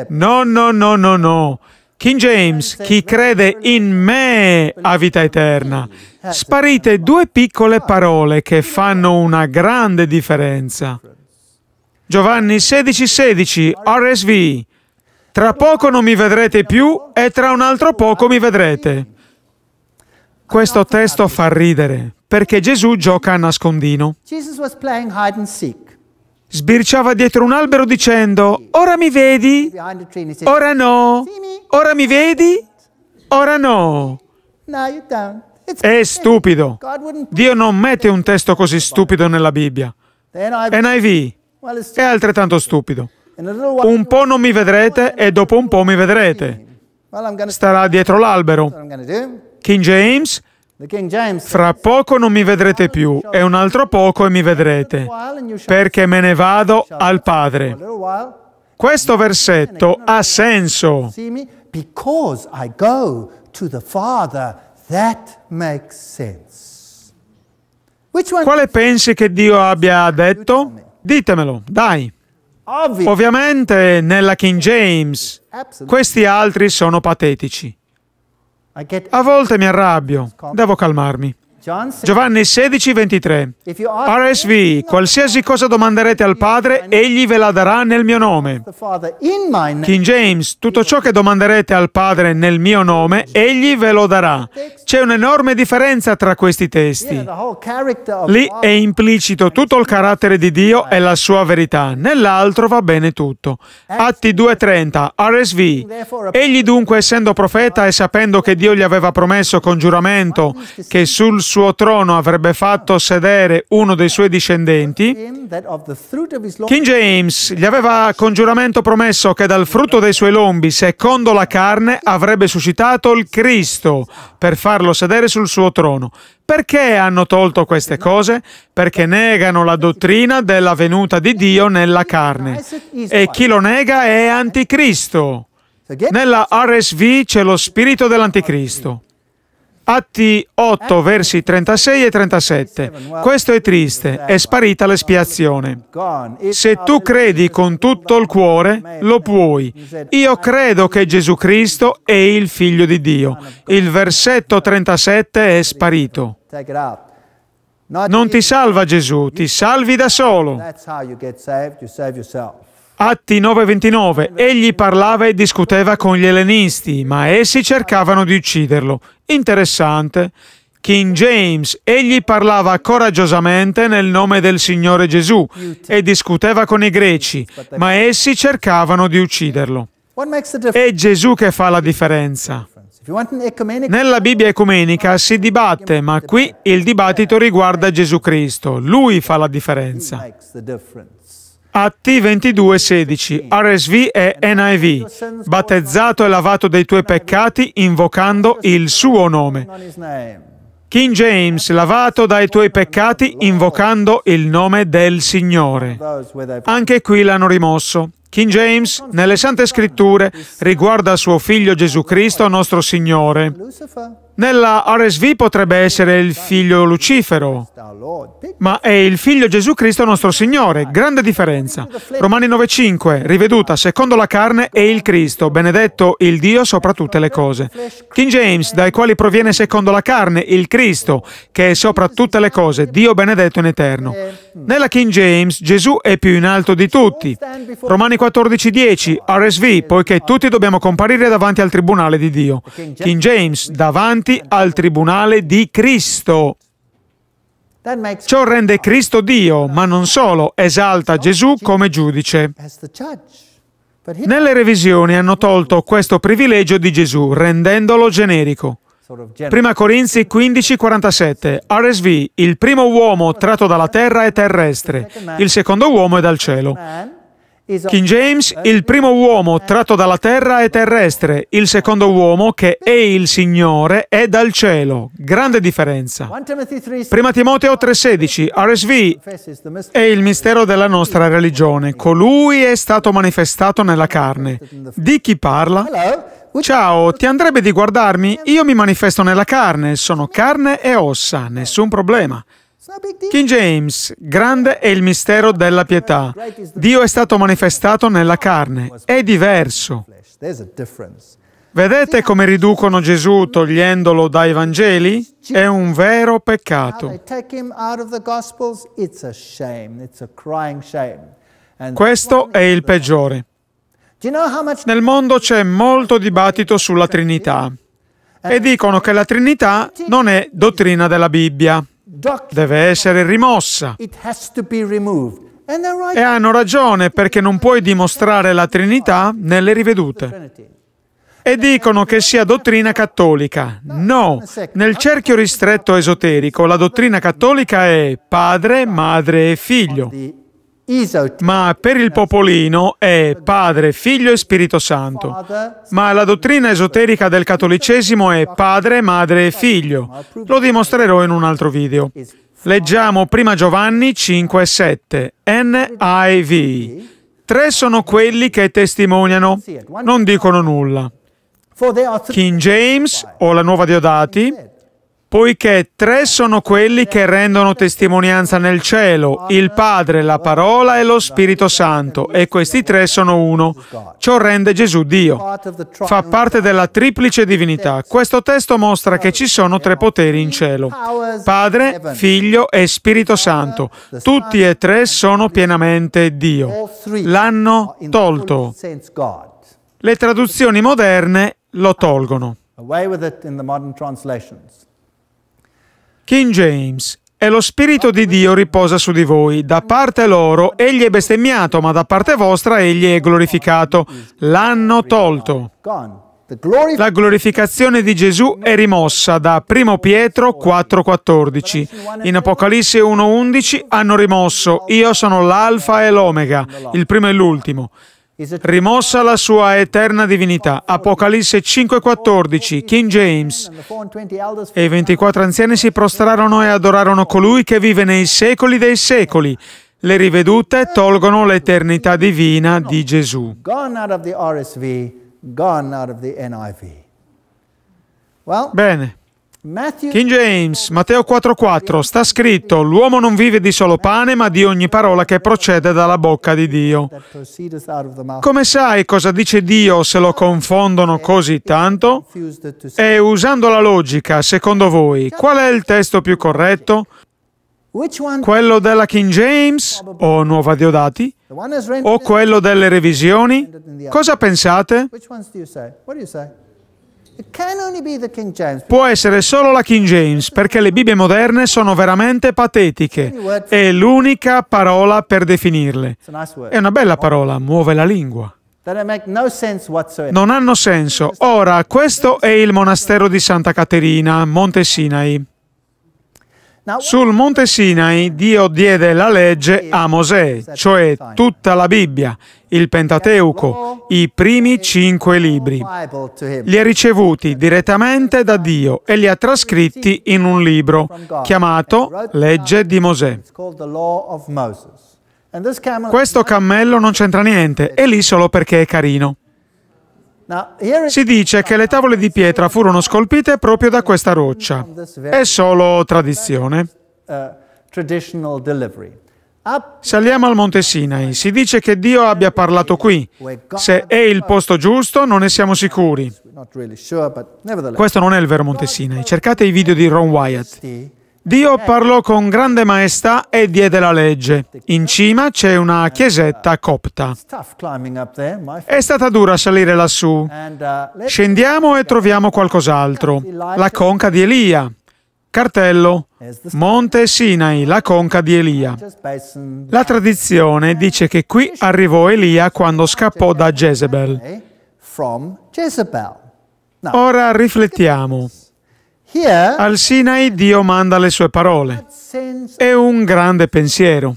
No, no, no, no, no. King James, chi crede in me ha vita eterna. Sparite due piccole parole che fanno una grande differenza. Giovanni 16, 16, RSV. Tra poco non mi vedrete più e tra un altro poco mi vedrete. Questo testo fa ridere perché Gesù gioca a nascondino. Sbirciava dietro un albero dicendo, ora mi vedi, ora no, ora mi vedi, ora no. È stupido. Dio non mette un testo così stupido nella Bibbia. NIV è altrettanto stupido. Un po' non mi vedrete e dopo un po' mi vedrete. Starà dietro l'albero. King James fra poco non mi vedrete più e un altro poco e mi vedrete, perché me ne vado al Padre. Questo versetto ha senso. Quale pensi che Dio abbia detto? Ditemelo, dai. Ovviamente nella King James questi altri sono patetici. A volte mi arrabbio, devo calmarmi. Giovanni 16, 23. RSV, qualsiasi cosa domanderete al Padre, egli ve la darà nel mio nome. King James, tutto ciò che domanderete al Padre nel mio nome, egli ve lo darà. C'è un'enorme differenza tra questi testi. Lì è implicito tutto il carattere di Dio e la sua verità, nell'altro va bene tutto. Atti 2.30, RSV. Egli dunque, essendo profeta e sapendo che Dio gli aveva promesso con giuramento che sul suo suo trono avrebbe fatto sedere uno dei suoi discendenti, King James gli aveva con giuramento promesso che dal frutto dei suoi lombi, secondo la carne, avrebbe suscitato il Cristo per farlo sedere sul suo trono. Perché hanno tolto queste cose? Perché negano la dottrina della venuta di Dio nella carne. E chi lo nega è anticristo. Nella RSV c'è lo spirito dell'anticristo. Atti 8 ecco. versi 36 e 37. Questo è triste, è sparita l'espiazione. Se tu credi con tutto il cuore, lo puoi. Io credo che Gesù Cristo è il figlio di Dio. Il versetto 37 è sparito. Non ti salva Gesù, ti salvi da solo. Atti 9:29 Egli parlava e discuteva con gli ellenisti, ma essi cercavano di ucciderlo. Interessante. King James, egli parlava coraggiosamente nel nome del Signore Gesù e discuteva con i greci, ma essi cercavano di ucciderlo. È Gesù che fa la differenza. Nella Bibbia ecumenica si dibatte, ma qui il dibattito riguarda Gesù Cristo. Lui fa la differenza. Atti 2216 RSV e NIV, battezzato e lavato dei tuoi peccati invocando il suo nome. King James, lavato dai tuoi peccati invocando il nome del Signore. Anche qui l'hanno rimosso. King James, nelle Sante Scritture, riguarda suo figlio Gesù Cristo, nostro Signore. Nella RSV potrebbe essere il figlio Lucifero, ma è il figlio Gesù Cristo nostro Signore, grande differenza. Romani 9:5, riveduta secondo la carne è il Cristo, benedetto il Dio sopra tutte le cose. King James, dai quali proviene secondo la carne il Cristo, che è sopra tutte le cose, Dio benedetto in eterno. Nella King James Gesù è più in alto di tutti. Romani 14:10, RSV, poiché tutti dobbiamo comparire davanti al tribunale di Dio. King James, davanti davanti al tribunale di Cristo. Ciò rende Cristo Dio, ma non solo, esalta Gesù come giudice. Nelle revisioni hanno tolto questo privilegio di Gesù, rendendolo generico. Prima Corinzi 15:47 RSV, il primo uomo tratto dalla terra è terrestre, il secondo uomo è dal cielo. Esatto. King James, eh, il primo eh, uomo eh. tratto dalla terra è terrestre, il secondo uomo che è il Signore è dal cielo. Grande differenza. Prima Timoteo 3:16, RSV, è il mistero della nostra religione. Colui è stato manifestato nella carne. Di chi parla? Ciao, ti andrebbe di guardarmi? Io mi manifesto nella carne, sono carne e ossa, nessun problema. King James, grande è il mistero della pietà. Dio è stato manifestato nella carne, è diverso. Vedete come riducono Gesù togliendolo dai Vangeli? È un vero peccato. Questo è il peggiore. Nel mondo c'è molto dibattito sulla Trinità e dicono che la Trinità non è dottrina della Bibbia deve essere rimossa. E hanno ragione perché non puoi dimostrare la Trinità nelle rivedute. E dicono che sia dottrina cattolica. No, nel cerchio ristretto esoterico la dottrina cattolica è padre, madre e figlio ma per il popolino è Padre, Figlio e Spirito Santo. Ma la dottrina esoterica del cattolicesimo è Padre, Madre e Figlio. Lo dimostrerò in un altro video. Leggiamo 1 Giovanni 5 e 7, NIV. Tre sono quelli che testimoniano, non dicono nulla. King James o la nuova Diodati Poiché tre eh, sono quelli eh, che rendono testimonianza nel cielo, il Padre, la Parola e lo Spirito Santo, e questi tre sono uno. Ciò rende Gesù Dio. Fa parte della triplice divinità. Questo testo mostra che ci sono tre poteri in cielo, Padre, Figlio e Spirito Santo. Tutti e tre sono pienamente Dio. L'hanno tolto. Le traduzioni moderne lo tolgono. away with it in the modern translations. King James. E lo Spirito di Dio riposa su di voi. Da parte loro egli è bestemmiato, ma da parte vostra egli è glorificato. L'hanno tolto. La glorificazione di Gesù è rimossa da 1 Pietro 4,14. In Apocalisse 1,11 hanno rimosso, io sono l'alfa e l'omega, il primo e l'ultimo. Rimossa la sua eterna divinità. Apocalisse 5:14, King James. E i 24 anziani si prostrarono e adorarono colui che vive nei secoli dei secoli. Le rivedute tolgono l'eternità divina di Gesù. Bene. King James, Matteo 4:4, sta scritto, l'uomo non vive di solo pane, ma di ogni parola che procede dalla bocca di Dio. Come sai cosa dice Dio se lo confondono così tanto? E usando la logica, secondo voi, qual è il testo più corretto? Quello della King James o Nuova Diodati? O quello delle revisioni? Cosa pensate? Può essere solo la King James, perché le Bibbie moderne sono veramente patetiche. È l'unica parola per definirle. È una bella parola, muove la lingua. Non hanno senso. Ora, questo è il monastero di Santa Caterina, Monte Sinai. Sul monte Sinai Dio diede la legge a Mosè, cioè tutta la Bibbia, il Pentateuco, i primi cinque libri. Li ha ricevuti direttamente da Dio e li ha trascritti in un libro chiamato Legge di Mosè. Questo cammello non c'entra niente, è lì solo perché è carino. Si dice che le tavole di pietra furono scolpite proprio da questa roccia. È solo tradizione. Saliamo al Monte Sinai. Si dice che Dio abbia parlato qui. Se è il posto giusto, non ne siamo sicuri. Questo non è il vero Monte Sinai. Cercate i video di Ron Wyatt. Dio eh. parlò con grande maestà e diede la legge. In cima c'è una chiesetta copta. È stata dura salire lassù. Uh, Scendiamo e troviamo qualcos'altro. La conca di Elia. Cartello Monte Sinai, la conca di Elia. La tradizione dice che qui arrivò Elia quando scappò da Jezebel. Ora riflettiamo. Al Sinai Dio manda le sue parole. È un grande pensiero.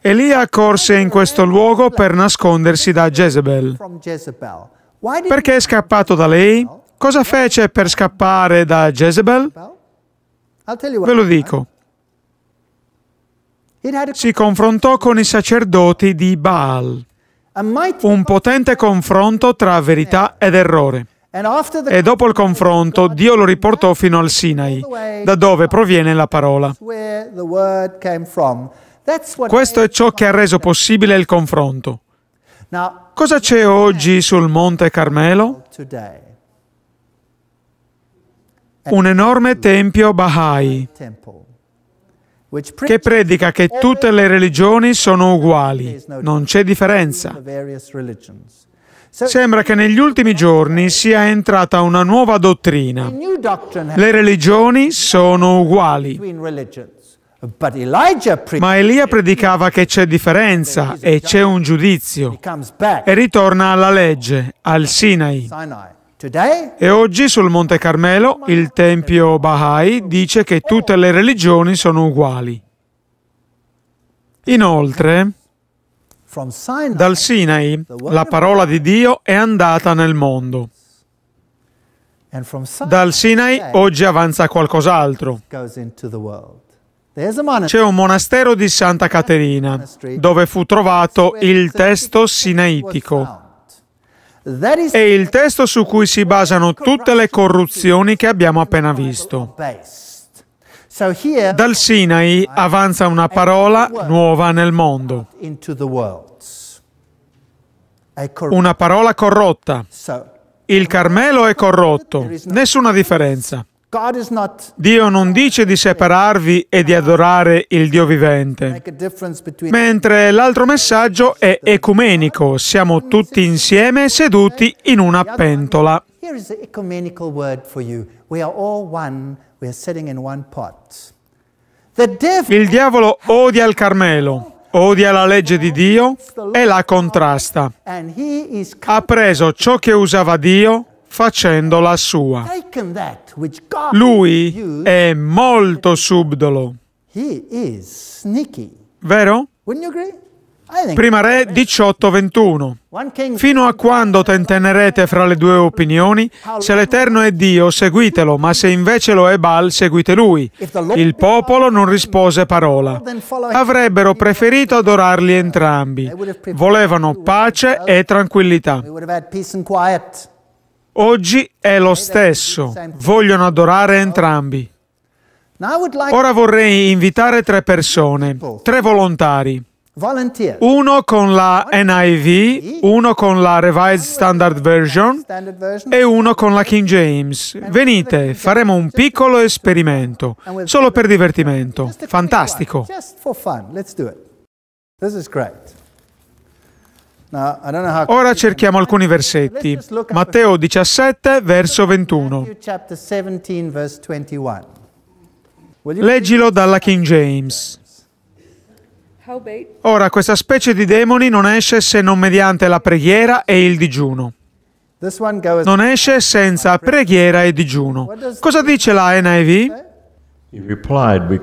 Elia accorse in questo luogo per nascondersi da Jezebel. Perché è scappato da lei? Cosa fece per scappare da Jezebel? Ve lo dico. Si confrontò con i sacerdoti di Baal. Un potente confronto tra verità ed errore. E dopo il confronto Dio lo riportò fino al Sinai, da dove proviene la parola. Questo è ciò che ha reso possibile il confronto. Cosa c'è oggi sul Monte Carmelo? Un enorme tempio Baha'i che predica che tutte le religioni sono uguali, non c'è differenza. Sembra che negli ultimi giorni sia entrata una nuova dottrina. Le religioni sono uguali. Ma Elia predicava che c'è differenza e c'è un giudizio e ritorna alla legge, al Sinai. E oggi sul Monte Carmelo il Tempio Baha'i dice che tutte le religioni sono uguali. Inoltre, dal Sinai la parola di Dio è andata nel mondo. Dal Sinai oggi avanza qualcos'altro. C'è un monastero di Santa Caterina dove fu trovato il testo sinaitico. È il testo su cui si basano tutte le corruzioni che abbiamo appena visto. Dal Sinai avanza una parola nuova nel mondo, una parola corrotta. Il Carmelo è corrotto, nessuna differenza. Dio non dice di separarvi e di adorare il Dio vivente, mentre l'altro messaggio è ecumenico, siamo tutti insieme seduti in una pentola. Here is the ecumenical word for you. We are all one il diavolo odia il Carmelo, odia la legge di Dio e la contrasta. Ha preso ciò che usava Dio facendo la sua. Lui è molto subdolo. Vero? Prima Re 18:21 Fino a quando tentennerete fra le due opinioni? Se l'Eterno è Dio, seguitelo, ma se invece lo è Baal, seguite lui. Il popolo non rispose parola. Avrebbero preferito adorarli entrambi. Volevano pace e tranquillità. Oggi è lo stesso. Vogliono adorare entrambi. Ora vorrei invitare tre persone, tre volontari uno con la NIV, uno con la Revised Standard Version e uno con la King James. Venite, faremo un piccolo esperimento, solo per divertimento. Fantastico. Ora cerchiamo alcuni versetti. Matteo 17, verso 21. Leggilo dalla King James. Ora questa specie di demoni non esce se non mediante la preghiera e il digiuno. Non esce senza preghiera e digiuno. Cosa dice la NIV?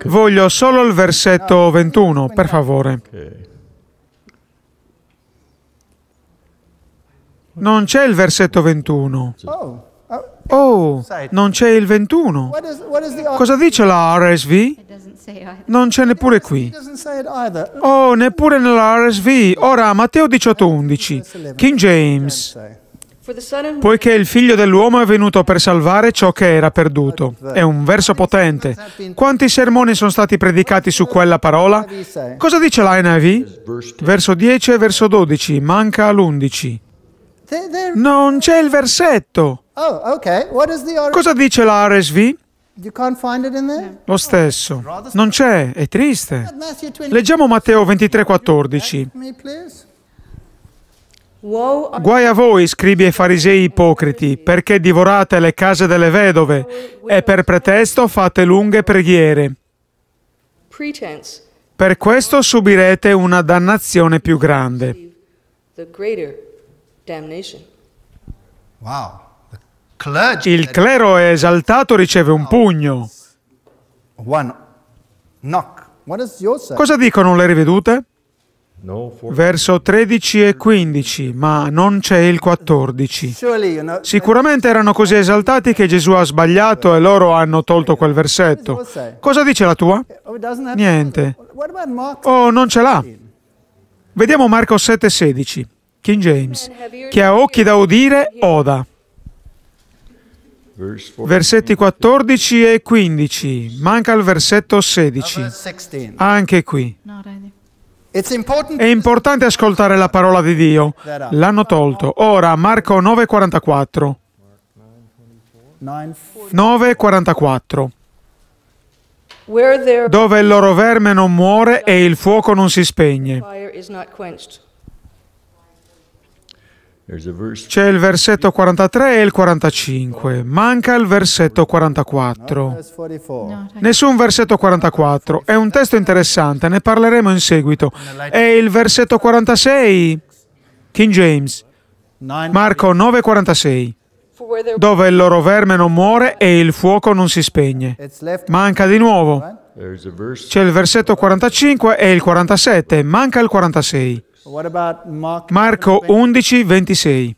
Voglio solo il versetto 21, ah, per favore. Non c'è il versetto 21. Oh, non c'è il 21. Cosa dice la RSV? Non c'è neppure qui. Oh, neppure nella RSV. Ora, Matteo 18:11. King James. Poiché il figlio dell'uomo è venuto per salvare ciò che era perduto. È un verso potente. Quanti sermoni sono stati predicati su quella parola? Cosa dice la NIV? Verso 10 e verso 12, manca l'11. Non c'è il versetto. Oh, okay. Cosa dice la RSV? Lo stesso. Non c'è, è triste. Leggiamo Matteo 23,14. Guai a voi, scribi e farisei ipocriti, perché divorate le case delle vedove e per pretesto fate lunghe preghiere. Per questo subirete una dannazione più grande. Wow. Il clero è esaltato riceve un pugno. Cosa dicono le rivedute? Verso 13 e 15, ma non c'è il 14. Sicuramente erano così esaltati che Gesù ha sbagliato e loro hanno tolto quel versetto. Cosa dice la tua? Oh, Niente. Oh, non ce l'ha. Vediamo Marco 7,16, King James. Chi ha occhi da udire, oda. Versetti 14 e 15, manca il versetto 16. Uh, Anche qui. È importante ascoltare la parola di Dio. L'hanno tolto. Ora Marco 9:44. 9:44. Dove il loro verme non muore e il fuoco non si spegne. C'è il versetto 43 e il 45, manca il versetto 44. Nessun versetto 44, è un testo interessante, ne parleremo in seguito. È il versetto 46, King James, Marco 9:46 dove il loro verme non muore e il fuoco non si spegne. Manca di nuovo. C'è il versetto 45 e il 47, manca il 46. Marco 11, 26.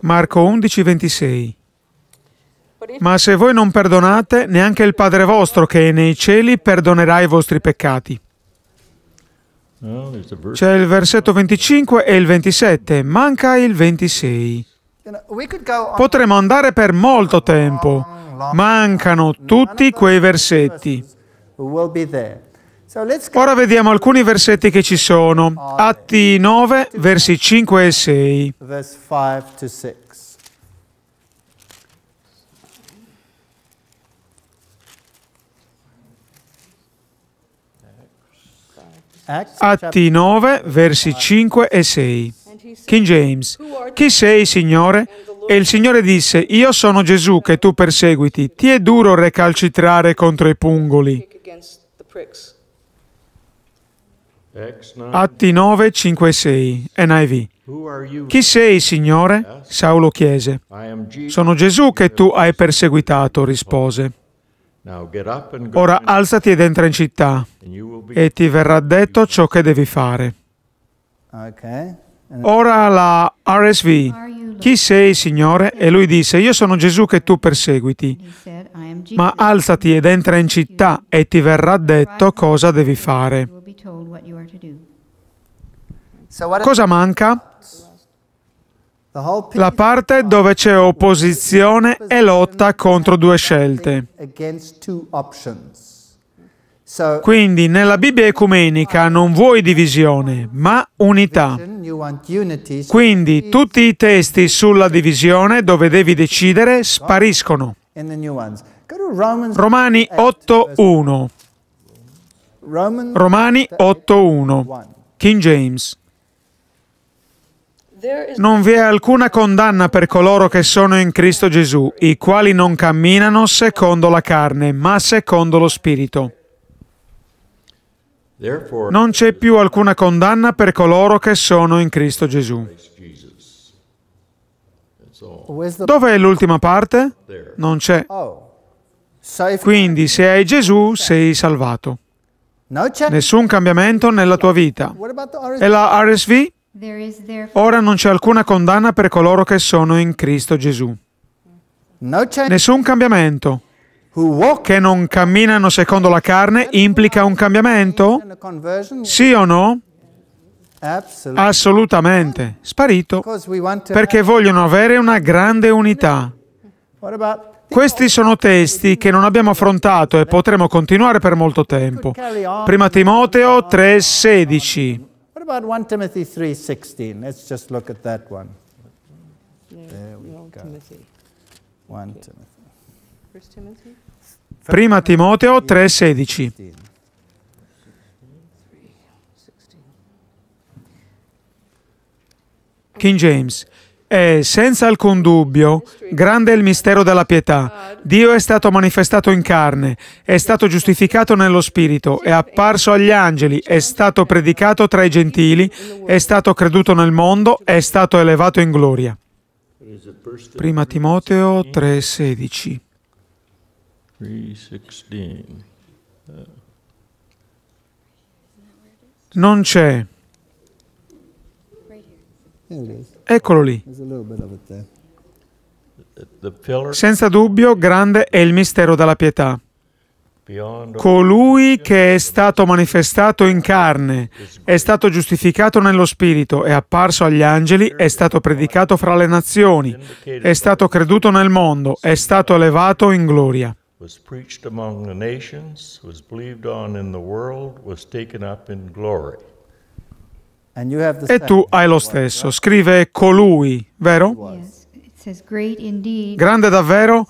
Marco 11, 26. Ma se voi non perdonate, neanche il Padre vostro che è nei cieli perdonerà i vostri peccati. C'è il versetto 25 e il 27, manca il 26. Potremmo andare per molto tempo mancano tutti quei versetti. Ora vediamo alcuni versetti che ci sono. Atti 9, versi 5 e 6. Atti 9, versi 5 e 6. King James, chi sei, Signore? E il Signore disse, io sono Gesù che tu perseguiti, ti è duro recalcitrare contro i pungoli. Atti 9, 5 e 6, NIV. Chi sei, Signore? Saulo chiese. Sono Gesù che tu hai perseguitato, rispose. Ora alzati ed entra in città e ti verrà detto ciò che devi fare. Ora la RSV. Chi sei, Signore? E lui disse, Io sono Gesù che tu perseguiti. Ma alzati ed entra in città e ti verrà detto cosa devi fare. Cosa manca? La parte dove c'è opposizione e lotta contro due scelte. Quindi nella Bibbia ecumenica non vuoi divisione, ma unità. Quindi tutti i testi sulla divisione dove devi decidere spariscono. Romani 8.1 Romani 8.1 King James non vi è alcuna condanna per coloro che sono in Cristo Gesù, i quali non camminano secondo la carne, ma secondo lo Spirito. Non c'è più alcuna condanna per coloro che sono in Cristo Gesù. Dov'è l'ultima parte? Non c'è. Oh. Quindi se hai Gesù sei salvato. Nessun cambiamento nella tua vita. E la RSV? Ora non c'è alcuna condanna per coloro che sono in Cristo Gesù. Nessun cambiamento che non camminano secondo la carne implica un cambiamento? Sì o no? Assolutamente. Sparito. Perché vogliono avere una grande unità. Questi sono testi che non abbiamo affrontato e potremo continuare per molto tempo. Prima Timoteo 3,16. What about 1 Timothy 3:16? Let's just look at that one. 1 Timothy. 1 Timothy. Prima Timoteo 3:16. King James. È senza alcun dubbio grande il mistero della pietà. Dio è stato manifestato in carne, è stato giustificato nello Spirito, è apparso agli angeli, è stato predicato tra i gentili, è stato creduto nel mondo, è stato elevato in gloria. Prima Timoteo 3:16 non c'è. Eccolo lì. Senza dubbio, grande è il mistero della pietà. Colui che è stato manifestato in carne, è stato giustificato nello Spirito, è apparso agli angeli, è stato predicato fra le nazioni, è stato creduto nel mondo, è stato elevato in gloria was preached among the nations, was believed on in the world, was taken up in glory. E tu hai lo stesso, scrive colui, vero? Grande davvero,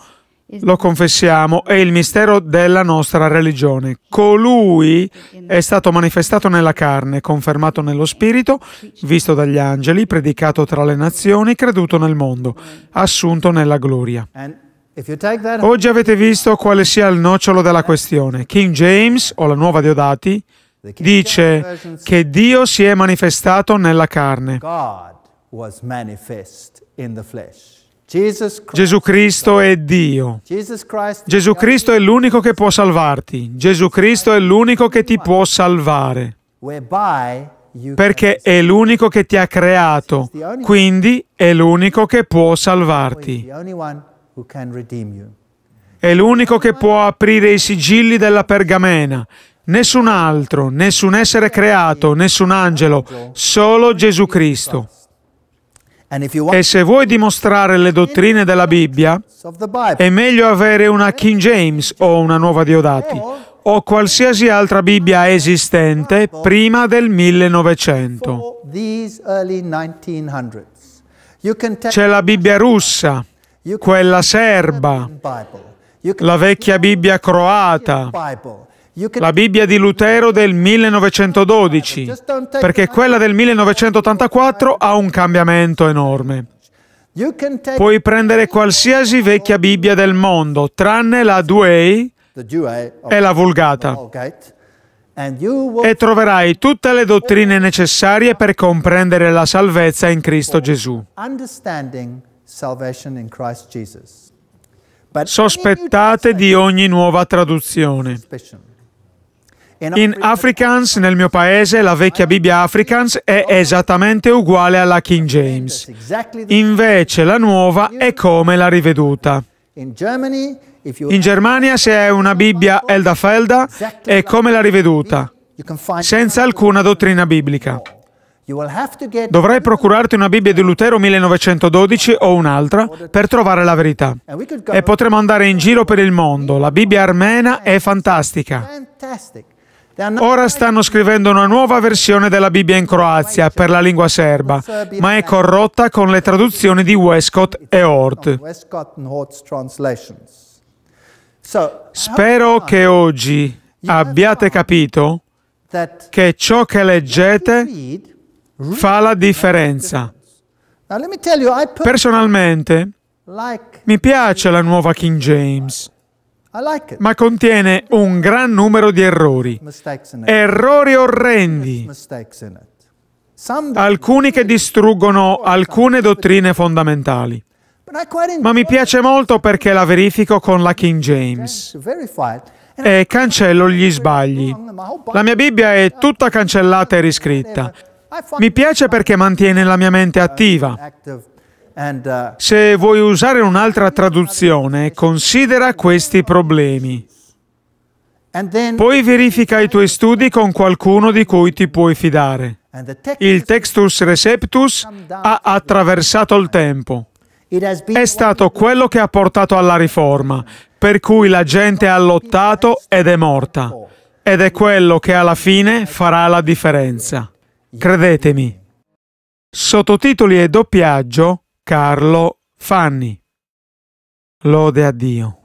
lo confessiamo, è il mistero della nostra religione. Colui è stato manifestato nella carne, confermato nello Spirito, visto dagli angeli, predicato tra le nazioni, creduto nel mondo, assunto nella gloria. Oggi avete visto quale sia il nocciolo della questione. King James, o la nuova Deodati, dice che Dio si è manifestato nella carne. Gesù Cristo è Dio. Gesù Cristo è l'unico che può salvarti. Gesù Cristo è l'unico che ti può salvare. Perché è l'unico che ti ha creato. Quindi è l'unico che può salvarti. È l'unico che può aprire i sigilli della pergamena. Nessun altro, nessun essere creato, nessun angelo, solo Gesù Cristo. E se vuoi dimostrare le dottrine della Bibbia, è meglio avere una King James o una nuova Diodati o qualsiasi altra Bibbia esistente prima del 1900. C'è la Bibbia russa, quella serba, la vecchia Bibbia croata, la Bibbia di Lutero del 1912, perché quella del 1984 ha un cambiamento enorme. Puoi prendere qualsiasi vecchia Bibbia del mondo, tranne la Douay e la Vulgata, e troverai tutte le dottrine necessarie per comprendere la salvezza in Cristo Gesù. Sospettate di ogni nuova traduzione. In Afrikaans, nel mio paese, la vecchia Bibbia Afrikaans è esattamente uguale alla King James. Invece la nuova è come la riveduta. In Germania, se è una Bibbia Elda è come la riveduta, senza alcuna dottrina biblica. Dovrai procurarti una Bibbia di Lutero 1912 o un'altra per trovare la verità. E potremo andare in giro per il mondo. La Bibbia armena è fantastica. Ora stanno scrivendo una nuova versione della Bibbia in Croazia per la lingua serba, ma è corrotta con le traduzioni di Westcott e Hort. Spero che oggi abbiate capito che ciò che leggete fa la differenza. Personalmente mi piace la nuova King James, ma contiene un gran numero di errori, errori orrendi, alcuni che distruggono alcune dottrine fondamentali. Ma mi piace molto perché la verifico con la King James e cancello gli sbagli. La mia Bibbia è tutta cancellata e riscritta. Mi piace perché mantiene la mia mente attiva. Uh, Se vuoi usare un'altra traduzione, considera questi problemi. Poi verifica i tuoi studi con qualcuno di cui ti puoi fidare. Il Textus Receptus ha attraversato il tempo. È stato quello che ha portato alla riforma, per cui la gente ha lottato ed è morta. Ed è quello che alla fine farà la differenza. Credetemi. Sottotitoli e doppiaggio Carlo Fanni. Lode a Dio.